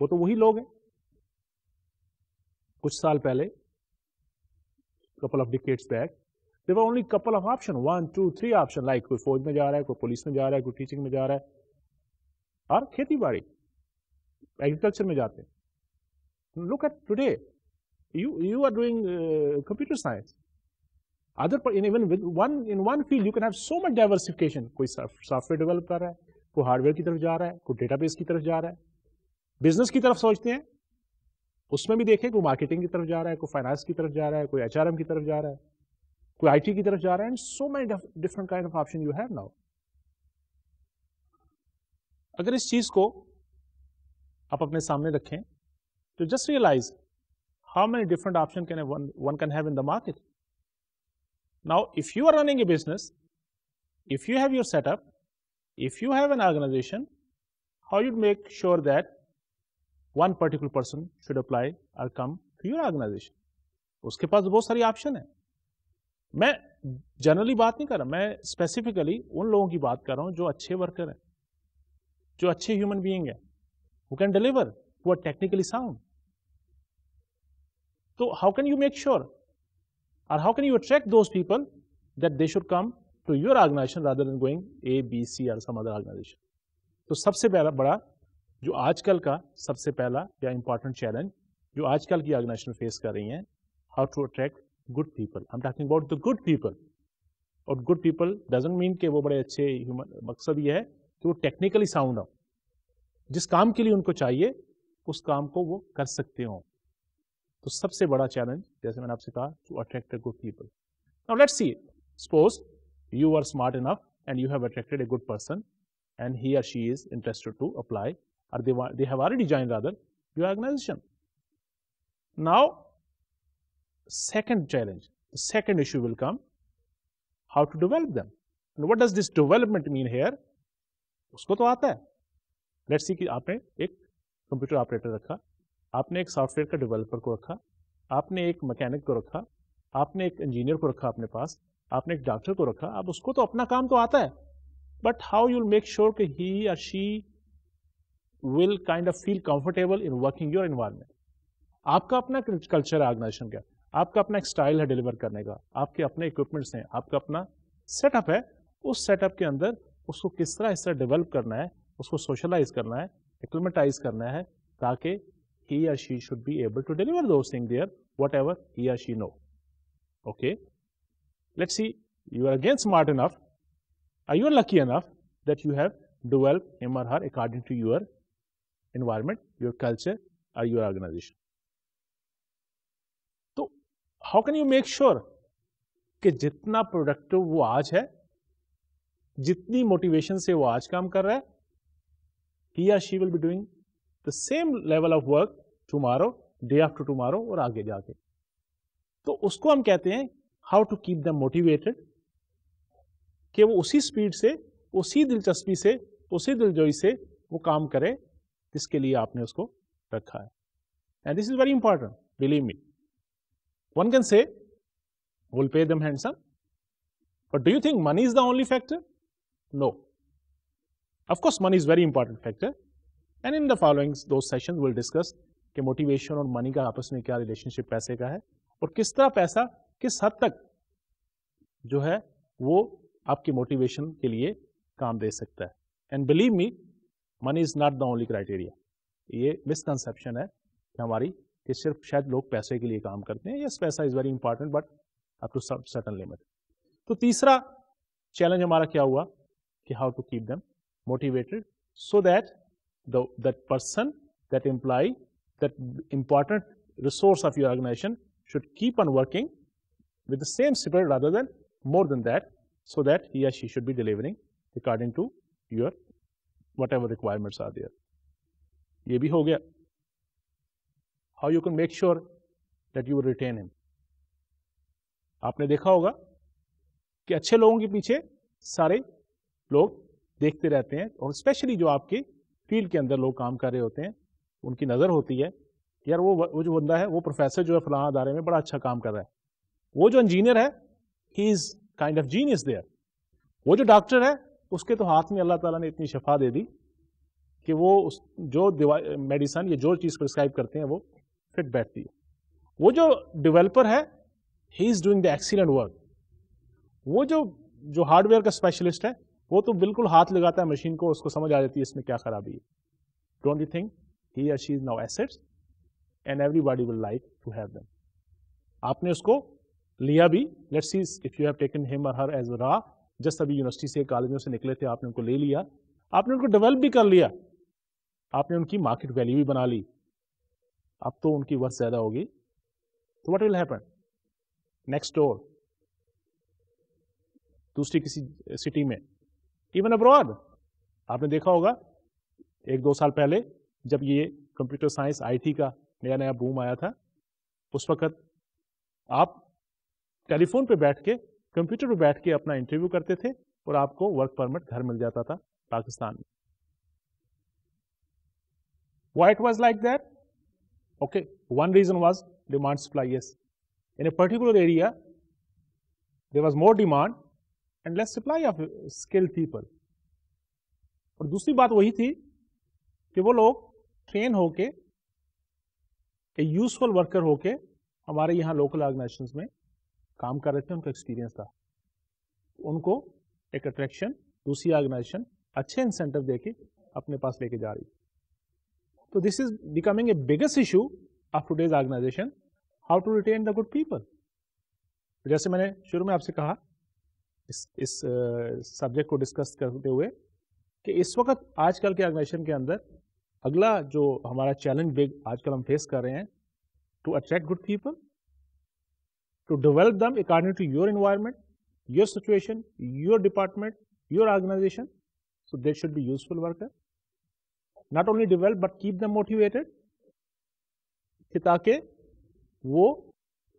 S1: वो तो वही लोग हैं कुछ साल पहले couple of decades back there were only couple couple of options: one, two, three options. Like, कोई फौज में जा रहा है कोई पुलिस में जा रहा है कोई में जा रहा है और खेती बाड़ी एग्रीकल्चर में जाते look at today you you are doing computer science other in even with one in one field you can have so much diversification कोई सॉफ्टवेयर डेवलप कर रहा है कोई हार्डवेयर की तरफ जा रहा है कोई डेटाबेस की तरफ जा रहा है बिजनेस की तरफ सोचते हैं उसमें भी देखें कोई मार्केटिंग की तरफ जा रहा है कोई फाइनेंस की तरफ जा रहा है कोई एच की तरफ जा रहा है कोई आई की तरफ जा रहा है and so many different kind of option you have now अगर इस चीज को आप अपने सामने रखें तो just realise how many different option can one can have in the market now if you are running a business if you have your setup if you have an organisation how you'd make sure that one particular person should apply or come to your organisation उसके पास बहुत सारी option है मैं generally बात नहीं कर रहा मैं स्पेसिफिकली उन लोगों की बात कर रहा हूं जो अच्छे वर्कर हैं जो अच्छे ह्यूमन बीइंग है हु कैन डिलीवर वो आर टेक्निकली साउंड तो how can you make sure और how can you attract those people that they should come to your organisation rather than going A B C or some other organisation तो सबसे पहला बड़ा जो आजकल का सबसे पहला या इंपॉर्टेंट चैलेंज जो आजकल की ऑर्गेनाइजेशन फेस कर रही हैं how to attract good people I am talking about the good people और गुड पीपल डजेंट मीन के वो बड़े अच्छे ह्यूमन मकसद ये है कि वो टेक्निकली साउंड हो जिस काम के लिए उनको चाहिए उस काम को वो कर सकते हो तो सबसे बड़ा चैलेंज जैसे मैंने आपसे कहा to attract a good people now let's see suppose you are smart enough and you have attracted a good person and he or she is interested to apply or they, they have already joined rather your organization. Now, second challenge, the second issue will come, how to develop them. And what does this development mean here? उसको तो आता है let's see कि आपने एक computer operator रखा आपने एक सॉफ्टवेयर का डेवलपर को रखा आपने एक मैकेनिक को रखा आपने एक इंजीनियर को रखा अपने पास आपने एक डॉक्टर को रखा अब उसको तो अपना काम तो आता है but how you'll make sure कि ही या she will kind of feel comfortable in working your environment आपका अपना कल्चर है ऑर्गेनाइजेशन का आपका अपना एक स्टाइल है डिलीवर करने का आपके अपने इक्विपमेंट्स हैं आपका अपना सेटअप है उस सेटअप के अंदर उसको किस तरह इस तरह डेवलप करना है उसको सोशलाइज करना है एक्लमेटाइज करना है ताकि ही या she should be able to deliver those thing there whatever he या she no okay let see you are again smart enough I you are lucky enough that you have develop him or her according to your environment, your culture, or your organization. तो how can you make sure कि जितना productive वो आज है जितनी motivation से वो आज काम कर रहा है ही या she will be doing the same level of work tomorrow day after tomorrow और आगे जाके तो उसको हम कहते हैं how to keep the motivated कि वो उसी स्पीड से उसी दिलचस्पी से उसी दिलजोई से वो काम करे जिसके लिए आपने उसको रखा है and this is very important believe me one can say we'll pay them handsome but do you think money is the only factor No. Of course, money is very important factor. And in the following दो session will discuss कि motivation और money का आपस में क्या relationship पैसे का है और किस तरह पैसा किस हद तक जो है वो आपकी मोटिवेशन के लिए काम दे सकता है and believe me money is not the only criteria ये मिसकनसेप्शन है कि हमारी कि सिर्फ शायद लोग पैसे के लिए काम करते हैं यस पैसा is very important but up to certain limit तो तीसरा चैलेंज हमारा क्या हुआ how to keep them motivated so that the that person that employee that important resource of your organization should keep on working with the same spirit rather than more than that so that he or she should be delivering according to your whatever requirements are there. ये भी हो गया you can make sure that you you retain him आपने देखा होगा कि अच्छे लोगों के पीछे सारे लोग देखते रहते हैं और स्पेशली जो आपके फील्ड के अंदर लोग काम कर रहे होते हैं उनकी नज़र होती है यार वो वो जो बंदा है वो प्रोफेसर जो है फलां अदारे में बड़ा अच्छा काम कर रहा है वो जो इंजीनियर है he is kind of gene is there वो जो डॉक्टर है उसके तो हाथ में अल्लाह ताला ने इतनी शफा दे दी कि वो उस जो मेडिसन या जो चीज़ प्रिस्क्राइब करते हैं वो फिट बैठती है वो जो डेवलपर है he is doing the excellent work वो जो जो हार्डवेयर का स्पेशलिस्ट है वो तो बिल्कुल हाथ लगाता है मशीन को उसको समझ आ जाती है इसमें क्या खराबी है डोंट यू थिंक ही और she is now assets and everybody will like to have them आपने उसको लिया भी let's see if you have taken him और हर एज रा जस्ट अभी यूनिवर्सिटी से कॉलेजों से निकले थे आपने उनको ले लिया आपने उनको डेवलप भी कर लिया आपने उनकी मार्केट वैल्यू भी बना ली अब तो उनकी वर्थ ज़्यादा होगी तो what will happen next door दूसरी किसी सिटी में इवन अब्रॉड आपने देखा होगा एक दो साल पहले जब ये कंप्यूटर साइंस आईटी का नया नया बूम आया था उस वक्त आप टेलीफोन पे बैठ के कंप्यूटर पे बैठ के अपना इंटरव्यू करते थे और आपको वर्क परमिट घर मिल जाता था पाकिस्तान में why it was like that okay one reason was demand supply in a particular area there was more demand and less supply of skilled people और दूसरी बात वही थी कि वो लोग ट्रेन होके यूजफुल वर्कर होके हमारे यहाँ लोकल ऑर्गेनाइजेशन में काम कर रहे थे उनका एक्सपीरियंस था उनको एक अट्रैक्शन दूसरी ऑर्गेनाइजेशन अच्छे इंसेंटिव देके अपने पास लेके जा रही तो this is becoming a biggest issue of today's organisation how to retain the good people जैसे मैंने शुरू में आपसे कहा इस इस सब्जेक्ट को डिस्कस करते हुए कि इस वक्त आजकल के ऑर्गेनाइजेशन के अंदर अगला जो हमारा चैलेंज बिग आजकल हम फेस कर रहे हैं to attract good people to develop them according to your environment your situation your department your organisation so they should be useful worker not only develop but keep them motivated कि ताकि वो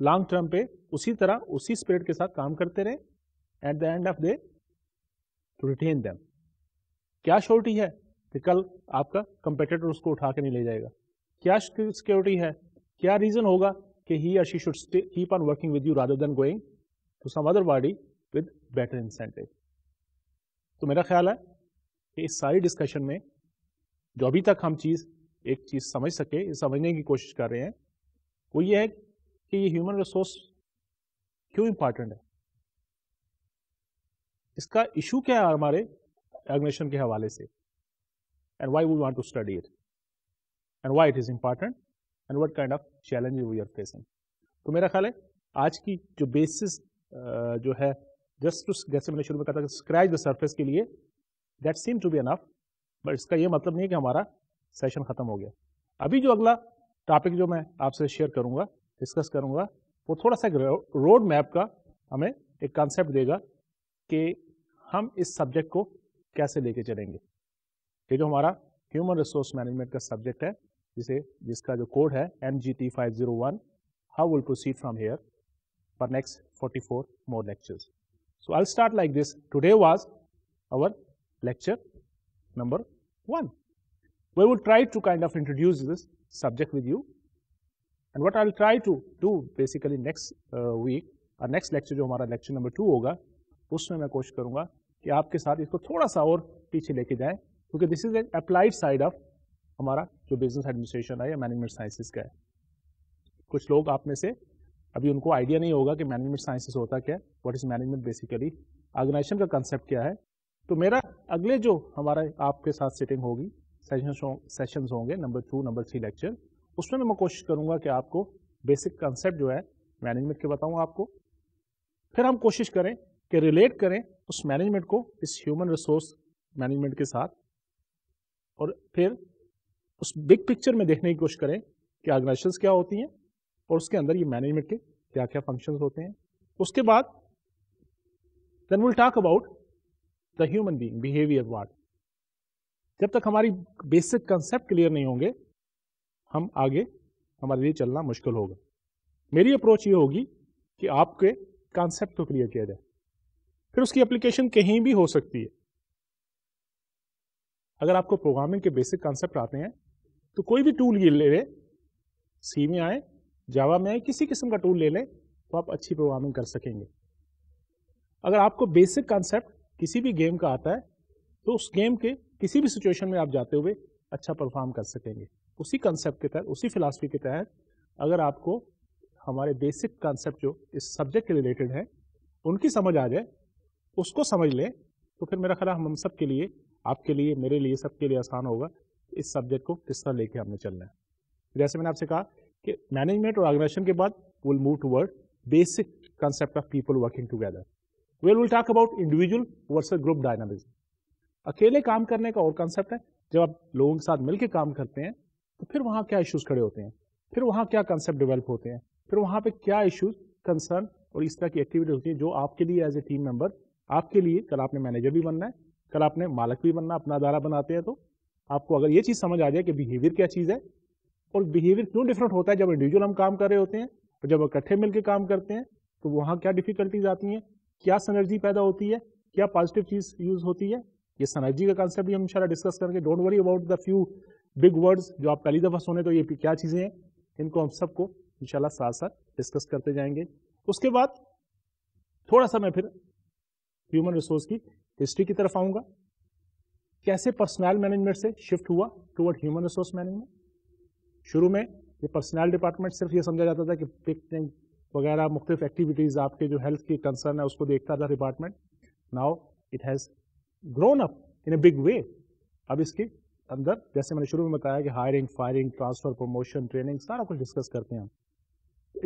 S1: long term पे उसी तरह उसी spirit के साथ काम करते रहें at the end of day to retain them क्या श्योरिटी है कि कल आपका कंपेटेटर उसको उठा के नहीं ले जाएगा क्या सिक्योरिटी है क्या रीजन होगा कि ही या she should keep on working with you rather than going to some other body with better incentive तो मेरा ख्याल है कि इस सारी डिस्कशन में जो अभी तक हम चीज़ एक चीज़ समझ सके समझने की कोशिश कर रहे हैं वो ये है कि ये ह्यूमन रिसोर्स क्यों इंपॉर्टेंट है इसका इशू क्या है हमारे एग्नेशन के हवाले से and why we want to study it and why it is important and what kind of challenge we are facing तो मेरा ख्याल है आज की जो बेसिस जो है जस्ट टू जैसे मैंने शुरू में कहा था स्क्रैच द सर्फेस के लिए that seem to be enough but इसका यह मतलब नहीं है कि हमारा सेशन ख़त्म हो गया अभी जो अगला टॉपिक जो मैं आपसे शेयर करूंगा डिस्कस करूंगा वो थोड़ा सा रोड मैप का हमें एक कॉन्सेप्ट देगा कि हम इस सब्जेक्ट को कैसे लेके चलेंगे ये जो हमारा ह्यूमन रिसोर्स मैनेजमेंट का सब्जेक्ट है जिसे जिसका जो कोड है M G T five zero one how will proceed from here for next forty four more lectures so I start like this today was our lecture number one we would try to kind of introduce this subject with you and what I try to do basically next week और next lecture जो हमारा lecture number two होगा उसमें मैं कोशिश करूंगा कि आपके साथ इसको थोड़ा सा और पीछे लेके जाएं क्योंकि this is an applied side of हमारा जो बिजनेस एडमिनिस्ट्रेशन है या मैनेजमेंट साइंसिस का है कुछ लोग आप में से अभी उनको आइडिया नहीं होगा कि मैनेजमेंट साइंसिस होता क्या है what is management basically organization का कंसेप्ट क्या है तो मेरा अगले जो हमारा आपके साथ सिटिंग होगी सेशन होंगे number two number three lecture उसमें मैं कोशिश करूंगा कि आपको बेसिक कंसेप्ट जो है मैनेजमेंट के बताऊँ आपको फिर हम कोशिश करें कि रिलेट करें उस मैनेजमेंट को इस ह्यूमन रिसोर्स मैनेजमेंट के साथ और फिर उस बिग पिक्चर में देखने की कोशिश करें कि ऑर्गेनाइजेशन क्या होती हैं और उसके अंदर ये मैनेजमेंट के क्या क्या फंक्शन होते हैं उसके बाद then will talk about the human being behaviour what जब तक हमारी बेसिक कंसेप्ट क्लियर नहीं होंगे हम आगे हमारे लिए चलना मुश्किल होगा मेरी अप्रोच ये होगी कि आपके कॉन्सेप्ट को क्लियर किया जाए फिर उसकी एप्लीकेशन कहीं भी हो सकती है अगर आपको प्रोग्रामिंग के बेसिक कॉन्सेप्ट आते हैं तो कोई भी टूल ये ले लें सी में आए जावा में आए किसी किस्म का टूल ले लें तो आप अच्छी प्रोग्रामिंग कर सकेंगे अगर आपको बेसिक कॉन्सेप्ट किसी भी गेम का आता है तो उस गेम के किसी भी सिचुएशन में आप जाते हुए अच्छा परफॉर्म कर सकेंगे उसी कॉन्सेप्ट के तहत उसी फिलासफी के तहत अगर आपको हमारे बेसिक कॉन्सेप्ट जो इस सब्जेक्ट के रिलेटेड हैं उनकी समझ आ जाए उसको समझ लें तो फिर मेरा ख्याल हम सब के लिए आपके लिए मेरे लिए सबके लिए आसान होगा इस सब्जेक्ट को किस तरह लेके हमने चलना है जैसे मैंने आपसे कहा कि मैनेजमेंट और ऑर्गेनाइजेशन के बाद will move toward basic concept of people working together well will talk about individual versus group dynamics अकेले काम करने का और कंसेप्ट है जब आप लोगों के साथ मिलकर काम करते हैं तो फिर वहाँ क्या इश्यूज खड़े होते हैं फिर वहाँ क्या कंसेप्ट डेवलप होते हैं फिर वहाँ पे क्या इश्यूज कंसर्न और इस तरह की एक्टिविटी होती है जो आपके लिए एज ए टीम मेंबर आपके लिए कल आपने मैनेजर भी बनना है कल आपने मालक भी बनना अपना अदारा बनाते हैं तो आपको अगर ये चीज़ समझ आ जाए कि बिहेवियर क्या चीज़ है और बिहेवियर क्यों डिफरेंट होता है जब इंडिविजुअल हम काम कर रहे होते हैं और जब इकट्ठे मिलकर काम करते हैं तो वहाँ क्या डिफिकल्टीज आती हैं क्या सनर्जी पैदा होती है क्या पॉजिटिव चीज़ यूज़ होती है ये सनर्जी का कॉन्सेप्ट भी हम इन डिस्कस करेंगे don't worry about the few big words जो आप पहली दफ़ा सुने तो ये क्या चीज़ें हैं इनको हम सबको इनशाला साथ साथ डिस्कस करते जाएंगे उसके बाद थोड़ा सा मैं फिर ह्यूमन रिसोर्स की हिस्ट्री की तरफ आऊंगा कैसे पर्सनल मैनेजमेंट से शिफ्ट हुआ टूवर्ड ह्यूमन रिसोर्स मैनेजमेंट शुरू में ये पर्सनल डिपार्टमेंट सिर्फ ये समझा जाता था कि पिक वगैरह मुख्तफ एक्टिविटीज़ आपके जो हेल्थ की कंसर्न है उसको देखता था department now it has grown up in a big way अब इसके अंदर जैसे मैंने शुरू में बताया कि hiring firing transfer promotion training सारा कुछ डिस्कस करते हैं हम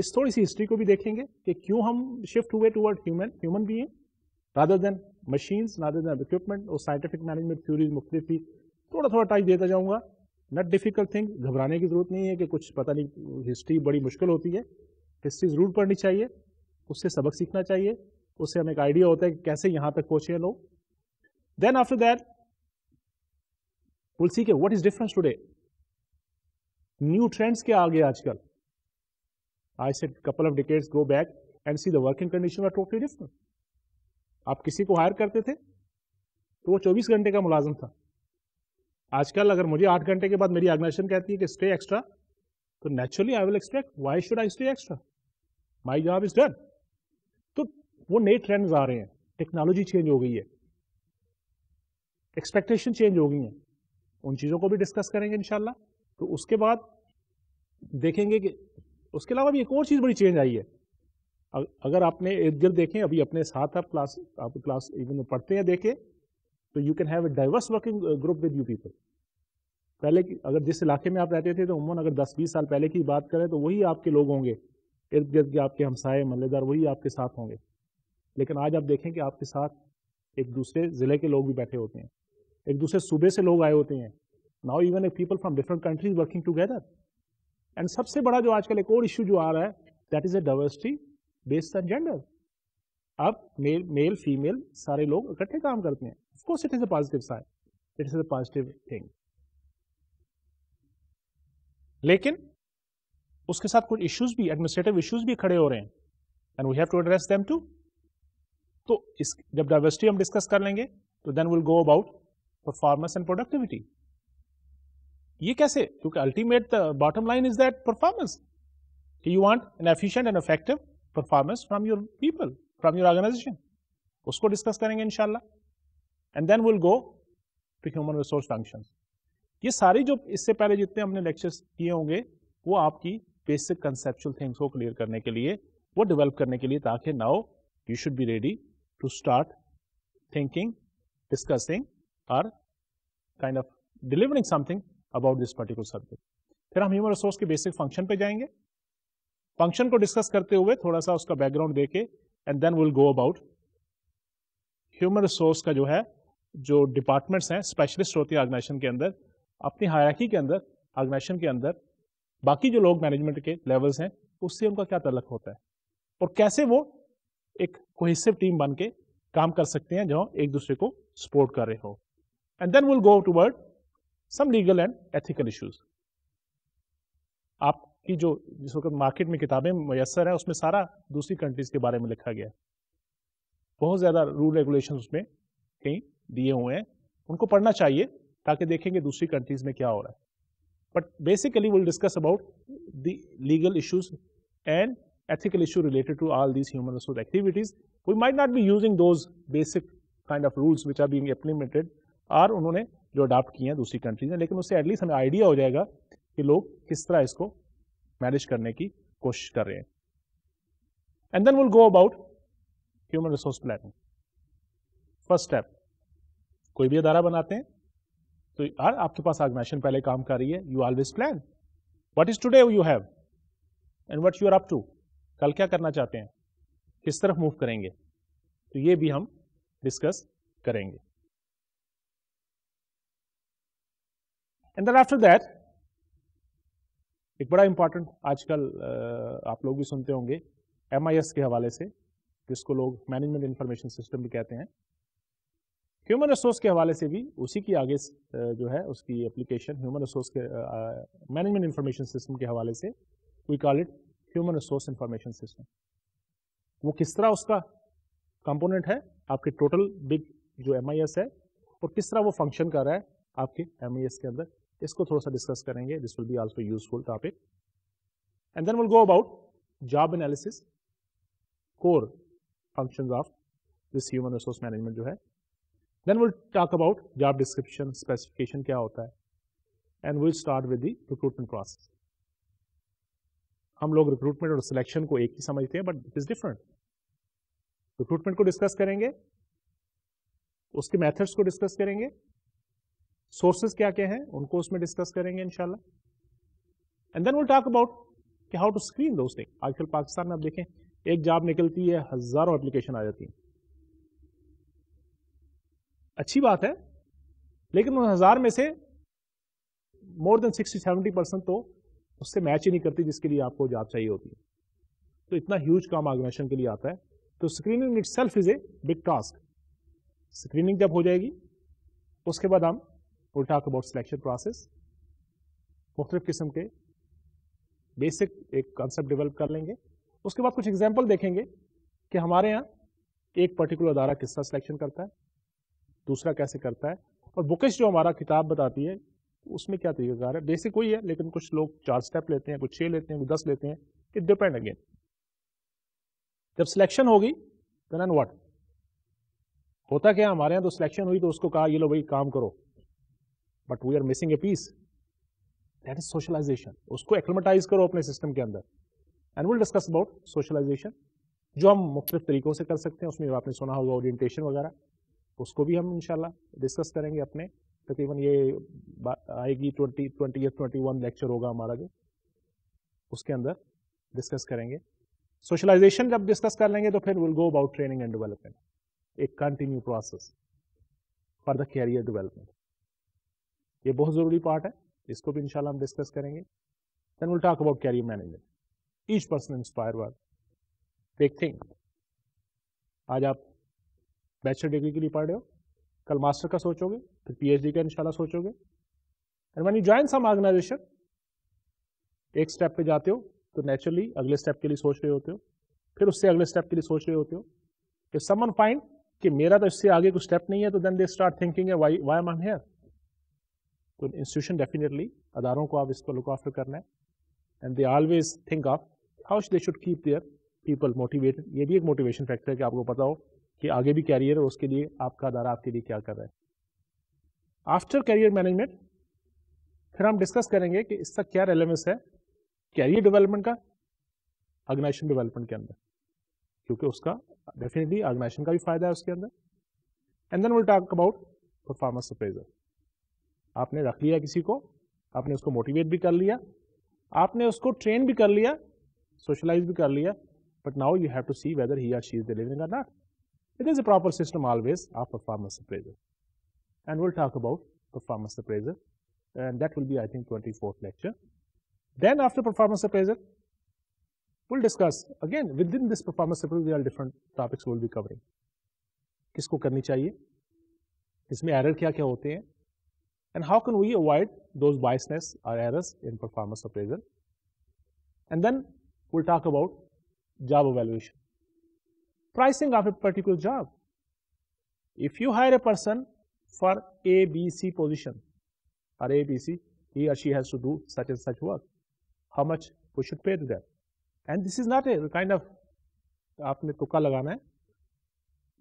S1: इस थोड़ी सी हिस्ट्री को भी देखेंगे कि क्यों हम शिफ्ट हुए toward human human being rather than machines rather than equipment और साइंटिफिक मैनेजमेंट थ्योरीज मुख्तलिफ थी थोड़ा थोड़ा टच देता जाऊँगा नॉट डिफिकल्ट थिंग घबराने की ज़रूरत नहीं है कि कुछ पता नहीं हिस्ट्री बड़ी मुश्किल होती है हिस्ट्री ज़रूर पढ़नी चाहिए उससे सबक सीखना चाहिए उससे हमें एक आइडिया होता है कि कैसे यहाँ तक पहुँचे लोग then after that will see के what is difference today new trends क्या आ गए आजकल I said couple of decades go back and see the working condition are totally different आप किसी को हायर करते थे तो वो 24 घंटे का मुलाजम था आजकल अगर मुझे आठ घंटे के बाद मेरी ऑर्गेनाइजेशन कहती है कि स्टे एक्स्ट्रा तो naturally I will expect why should I stay extra my job is done तो वो नए ट्रेंड्स आ रहे हैं टेक्नोलॉजी चेंज हो गई है एक्सपेक्टेशन चेंज हो गई हैं उन चीज़ों को भी डिस्कस करेंगे इनशाला तो उसके बाद देखेंगे कि उसके अलावा भी एक और चीज़ बड़ी चेंज आई है अगर आपने इर्द गिर्द देखें अभी अपने साथ आप क्लास आप क्लास इवन में पढ़ते हैं देखें तो you can have a diverse working group with you people पहले की अगर जिस इलाके में आप रहते थे तो उमून अगर 10-20 साल पहले की बात करें तो वही आपके लोग होंगे इर्द गिर्द के आपके हमसाए मल्लेदार वही आपके साथ होंगे लेकिन आज आप देखें कि आपके साथ एक दूसरे ज़िले के लोग भी बैठे होते हैं एक दूसरे सूबे से लोग आए होते हैं now even a people from different countries working together and सबसे बड़ा जो आजकल एक और इशू जो आ रहा है that is a diversity based on gender अब मेल मेल फीमेल सारे लोग इकट्ठे काम करते हैं of course it is a positive sign it is a positive thing लेकिन उसके साथ कुछ इश्यूज भी एडमिनिस्ट्रेटिव इश्यूज भी खड़े हो रहे हैं and we have to address them too तो इस जब डाइवर्सिटी हम डिस्कस कर लेंगे तो then will go about performance and productivity ये कैसे क्योंकि ultimate bottom line is that performance you want an efficient and effective performance from your people, from your organization. उसको डिस्कस करेंगे इंशाल्लाह and then will go to human resource functions ये सारी जो इससे पहले जितने हमने लेक्चर्स किए होंगे वो आपकी बेसिक कंसेप्चुअल थिंग्स को क्लियर करने के लिए वो डेवलप करने के लिए ताकि now you should be ready to start thinking discussing और kind of delivering something about this particular subject फिर हम ह्यूमन रिसोर्स के बेसिक फंक्शन पे जाएंगे फंक्शन को डिस्कस करते हुए थोड़ा सा उसका बैकग्राउंड देके and then will go about human resource का जो है जो डिपार्टमेंट्स हैं स्पेशलिस्ट होती है ऑर्गेनाइजेशन के अंदर अपनी हायाकी के अंदर ऑर्गेनाइजेशन के अंदर बाकी जो लोग मैनेजमेंट के लेवल्स हैं उससे उनका क्या तलक होता है और कैसे वो एक कोहिसिव टीम बन के काम कर सकते हैं जो एक दूसरे को सपोर्ट कर रहे हो and then will go to some legal and ethical issues आप की जो जिस वक्त मार्केट में किताबें मैसर हैं उसमें सारा दूसरी कंट्रीज के बारे में लिखा गया है बहुत ज़्यादा रूल रेगुलेशन उसमें कहीं दिए हुए हैं उनको पढ़ना चाहिए ताकि देखेंगे दूसरी कंट्रीज में क्या हो रहा है but basically will discuss about the legal issues and ethical issue related to all these human resource activities we might not be using those basic kind of rules which are being implemented और उन्होंने जो adopt किए हैं दूसरी countries ने लेकिन उससे at least हमें आइडिया हो जाएगा कि लोग किस तरह इसको मैनेज करने की कोशिश कर रहे हैं and then will go about human resource planning first step कोई भी अदारा बनाते हैं तो यार आपके पास ऑर्गेनाइजेशन पहले काम कर रही है you always plan what is today you have and what you are up to कल क्या करना चाहते हैं किस तरफ मूव करेंगे तो ये भी हम डिस्कस करेंगे एंड देन आफ्टर दैट एक बड़ा इंपॉर्टेंट आजकल आप लोग भी सुनते होंगे एम के हवाले से जिसको लोग मैनेजमेंट इंफॉर्मेशन सिस्टम भी कहते हैं ह्यूमन रिसोर्स के हवाले से भी उसी की आगे जो है उसकी एप्लीकेशन ह्यूमन रिसोर्स के मैनेजमेंट इंफॉर्मेशन सिस्टम के हवाले से we call it human resource information system वो किस तरह उसका कंपोनेंट है आपके टोटल बिग जो एम है और किस तरह वो फंक्शन कर रहा है आपके एम के अंदर इसको थोड़ा सा डिस्कस करेंगे this will be also useful topic and then will go about job analysis core function of this human resource management जो है then will talk about job description specification क्या होता है and will start with the recruitment process हम लोग recruitment और selection को एक ही समझते हैं but it is different recruitment को डिस्कस करेंगे उसके मेथड्स को डिस्कस करेंगे सोर्सेस क्या क्या हैं उनको उसमें डिस्कस करेंगे इनशाला and then will talk about कि how to screen those thing आजकल पाकिस्तान में आप देखें एक जॉब निकलती है हज़ारों एप्लीकेशन आ जाती हैं अच्छी बात है लेकिन उन हज़ार में से more than sixty seventy percent तो उससे मैच ही नहीं करती जिसके लिए आपको जॉब चाहिए होती है तो इतना ह्यूज काम ऑर्गेनाइजेशन के लिए आता है तो screening itself is a big task screening जब हो जाएगी उसके बाद हम we'll talk about selection process. मुख्तलिफ़ किस्म के बेसिक एक कंसेप्ट डेवलप कर लेंगे उसके बाद कुछ एग्जाम्पल देखेंगे कि हमारे यहाँ एक पर्टिकुलर अदारा किस तरह सिलेक्शन करता है दूसरा कैसे करता है और बुकिश जो हमारा किताब बताती है उसमें क्या तरीकाकार है बेसिक वही है लेकिन कुछ लोग चार स्टेप लेते हैं कुछ छः लेते हैं कुछ दस लेते हैं इट डिपेंड अगेन जब सिलेक्शन होगी देन एंड व्हाट होता क्या हमारे यहाँ तो सिलेक्शन हुई तो उसको कहा ये लो भाई काम करो but we are missing a piece that is socialization उसको एक्लोमेटाइज करो अपने सिस्टम के अंदर and will discuss about socialization जो हम मुख्त तरीक़ों से कर सकते हैं उसमें आपने सुना होगा ओरिएंटेशन वगैरह उसको भी हम इंशाल्लाह डिस्कस करेंगे अपने तकरीबन ये आएगी ट्वेंटी ट्वेंटी या ट्वेंटी वन लेक्चर होगा हमारा जो उसके अंदर डिस्कस करेंगे सोशलाइजेशन जब डिस्कस कर लेंगे तो फिर will go about training and development एक continue process for the career development ये बहुत ज़रूरी पार्ट है इसको भी इंशाल्लाह हम डिस्कस करेंगे then will talk about career management each person inspire work tech thing आज आप बैचलर डिग्री के लिए पढ़ रहे हो कल मास्टर का सोचोगे फिर पीएचडी का इंशाल्लाह सोचोगे and when you join some organization एक स्टेप पे जाते हो तो नेचुरली अगले स्टेप के लिए सोच रहे होते हो फिर उससे अगले स्टेप के लिए सोच रहे होते हो इफ समन फाइंड कि मेरा तो इससे आगे कुछ स्टेप नहीं है तो देन दे स्टार्ट थिंकिंग है वाई वाई एम हेयर तो इंस्टीट्यूशन डेफिनेटली अदारों को आप इसको लुक आफ्टर करना है and they always think of how they should keep their people motivated ये भी एक मोटिवेशन फैक्टर है कि आपको पता हो कि आगे भी कैरियर है उसके लिए आपका अदारा आपके लिए क्या कर रहा है आफ्टर कैरियर मैनेजमेंट फिर हम डिस्कस करेंगे कि इसका क्या रेलेवेंस है कैरियर डेवलपमेंट का ऑर्गेनाइजेशन डेवलपमेंट के अंदर क्योंकि उसका डेफिनेटली ऑर्गेनाइजेशन का भी फायदा है उसके अंदर and then will talk about performance appraisal आपने रख लिया किसी को आपने उसको मोटिवेट भी कर लिया आपने उसको ट्रेन भी कर लिया सोशलाइज भी कर लिया but now you have to see whether he or she is delivering not it is a proper system always of performance appraisal and will talk about performance appraisal and that will be I think twenty fourth lecture then after performance appraisal will discuss again with in this performance appraisal different topics will be covering किसको करनी चाहिए इसमें error क्या क्या होते हैं and how can we avoid those biasness or errors in performance appraisal. And then we'll talk about job evaluation. Pricing of a particular job. If you hire a person for A, B, C position or A, B, C, he or she has to do such and such work. How much we should pay to them? And this is not a kind of आपने तुक्का लगाना है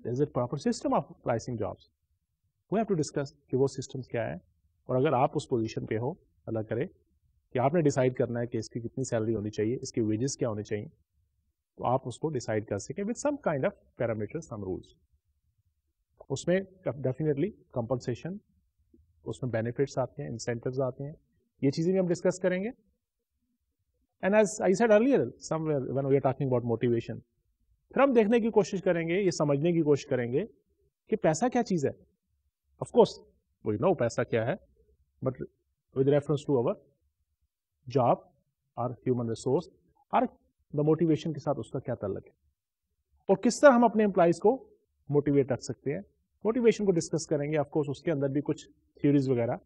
S1: there's a proper system of pricing jobs. We have to discuss कि वो systems क्या और अगर आप उस पोजीशन पे हो अल्लाह करे कि आपने डिसाइड करना है कि इसकी कितनी सैलरी होनी चाहिए इसके वेजेस क्या होने चाहिए तो आप उसको डिसाइड कर सकें with some kind of parameter some rules उसमें डेफिनेटली कंपनसेशन उसमें बेनिफिट्स आते हैं इंसेंटिव्स आते हैं ये चीज़ें भी हम डिस्कस करेंगे and as I said earlier somewhere when we are talking about motivation फिर हम देखने की कोशिश करेंगे ये समझने की कोशिश करेंगे कि पैसा क्या चीज़ है ऑफकोर्स वो नो पैसा क्या है but with reference to our job और ह्यूमन रिसोर्स और द मोटिवेशन के साथ उसका क्या तल्लक है और किस तरह हम अपने एम्प्लॉयज को मोटिवेट रख सकते हैं मोटिवेशन को डिस्कस करेंगे ऑफकोर्स उसके अंदर भी कुछ थ्योरीज वगैरह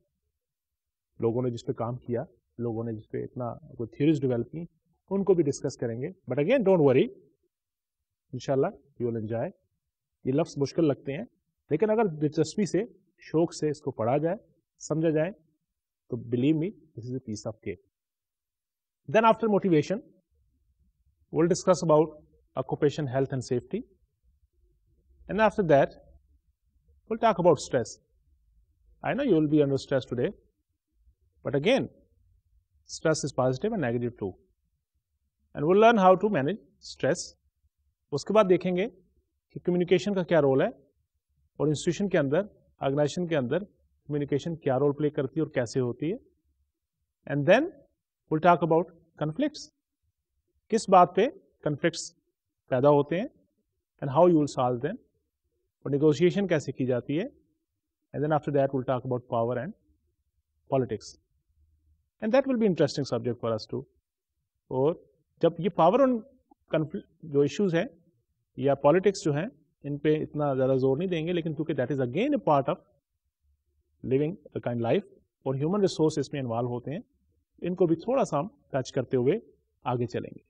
S1: लोगों ने जिस पे काम किया लोगों ने जिस पे इतना कोई थ्योरीज डेवलप की उनको भी डिस्कस करेंगे बट अगेन डोंट वरी इनशाला यू विल एंजॉय ये लफ्ज़ मुश्किल लगते हैं लेकिन अगर दिलचस्पी से शौक से इसको पढ़ा जाए समझा जाए So believe me, this is a piece of cake. Then after motivation, we'll discuss about occupation health and safety. And after that, we'll talk about stress. I know you will be under stress today, but again, stress is positive and negative too. And we'll learn how to manage stress. uske baad dekhenge ki communication ka kya role hai aur institution ke andar organization ke andar communication क्या role play करती है और कैसे होती है and then will talk about conflict किस बात पे conflicts पैदा होते हैं and how you will solve them और निगोशिएशन कैसे की जाती है and then after that will talk about power and politics and that will be interesting subject for us too और जब ये पावर कन्फ्लिक जो इश्यूज़ हैं या पॉलिटिक्स जो हैं इन पे इतना ज़्यादा जोर नहीं देंगे लेकिन क्योंकि that is again a part of living a kind life और ह्यूमन रिसोर्स इसमें इन्वॉल्व होते हैं इनको भी थोड़ा सा हम टच करते हुए आगे चलेंगे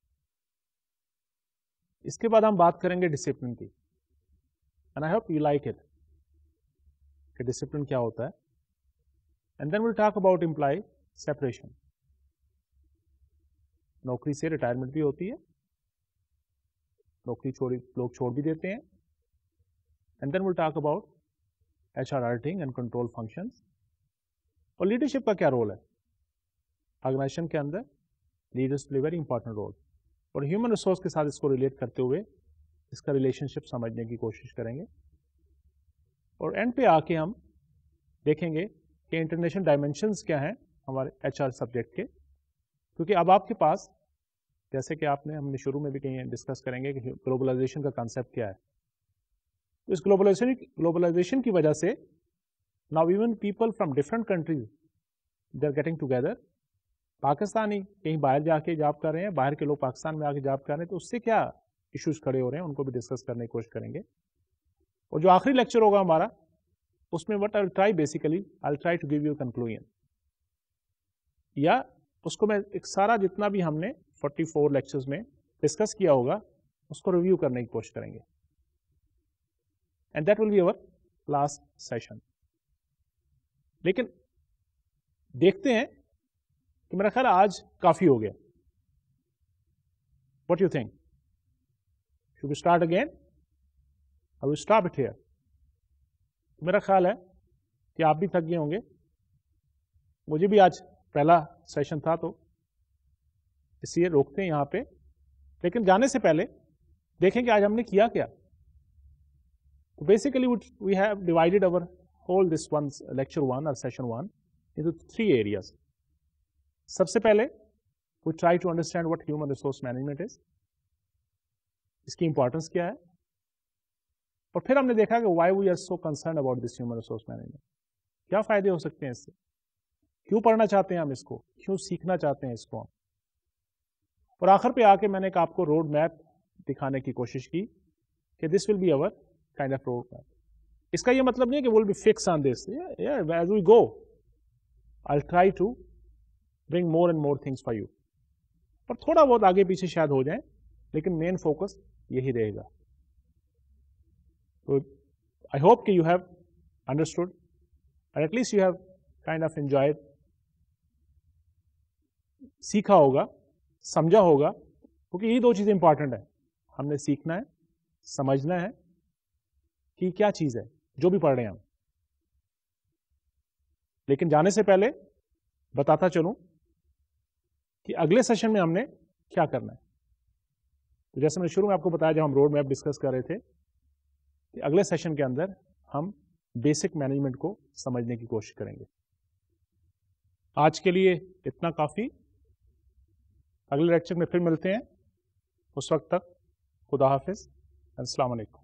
S1: इसके बाद हम बात करेंगे डिसिप्लिन की and I hope you like it कि डिसिप्लिन क्या होता है and then will talk about employee separation नौकरी से रिटायरमेंट भी होती है नौकरी छोड़ी लोग छोड़ भी देते हैं and then will talk about H R auditing and control function और लीडरशिप का क्या रोल है ऑर्गेनाइजेशन के अंदर leaders play very important role और ह्यूमन रिसोर्स के साथ इसको रिलेट करते हुए इसका रिलेशनशिप समझने की कोशिश करेंगे और एंड पे आके हम देखेंगे कि इंटरनेशनल डायमेंशंस क्या हैं हमारे एचआर सब्जेक्ट के क्योंकि अब आपके पास जैसे कि आपने हमने शुरू में भी कहीं डिस्कस करेंगे कि ग्लोबलाइजेशन का कॉन्सेप्ट क्या है तो इस ग्लोबलाइजेशन ग्लोबलाइजेशन की वजह से now even people from different countries they are getting together Pakistani कहीं बाहर जाके जॉब कर रहे हैं बाहर के लोग पाकिस्तान में आके जॉब कर रहे हैं तो उससे क्या इश्यूज खड़े हो रहे हैं उनको भी डिस्कस करने की कोशिश करेंगे और जो आखिरी लेक्चर होगा हमारा उसमें what I try basically I try to give you conclusion या उसको मैं एक सारा जितना भी हमने 44 लेक्चर्स में डिस्कस किया होगा उसको रिव्यू करने की कोशिश करेंगे and that will be our class session लेकिन देखते हैं कि मेरा ख्याल आज काफी हो गया what you think should we start again I will stop it here मेरा ख्याल है कि आप भी थक गए होंगे मुझे भी आज पहला सेशन था तो इसलिए रोकते हैं यहाँ पे लेकिन जाने से पहले देखें कि आज हमने किया क्या Basically, we have divided our whole this one's lecture one or session one into three areas. सबसे पहले we try to understand what human resource management is. इसकी importance क्या है और फिर हमने देखा कि why we are so concerned about this human resource management. क्या फायदे हो सकते हैं इससे क्यों पढ़ना चाहते हैं हम इसको क्यों सीखना चाहते हैं इसको हम और आखिर पे आके मैंने एक आपको रोड मैप दिखाने की कोशिश की कि this will be our kind of roadmap. इसका ये मतलब नहीं है कि we'll be fixed on this. Yeah, yeah, as we go, I'll try to bring more and more things for you. पर थोड़ा बहुत आगे पीछे शायद हो जाए लेकिन मेन फोकस यही रहेगा तो आई होप कि you have understood and at least you have kind of enjoyed सीखा होगा समझा होगा क्योंकि ये दो चीज़ें इंपॉर्टेंट है हमने सीखना है समझना है कि क्या चीज है जो भी पढ़ रहे हैं हम लेकिन जाने से पहले बताता चलूं कि अगले सेशन में हमने क्या करना है तो जैसे मैंने शुरू में आपको बताया जब हम रोड मैप डिस्कस कर रहे थे कि अगले सेशन के अंदर हम बेसिक मैनेजमेंट को समझने की कोशिश करेंगे आज के लिए इतना काफ़ी अगले लेक्चर में फिर मिलते हैं उस वक्त तक खुदा हाफिज़ असलकम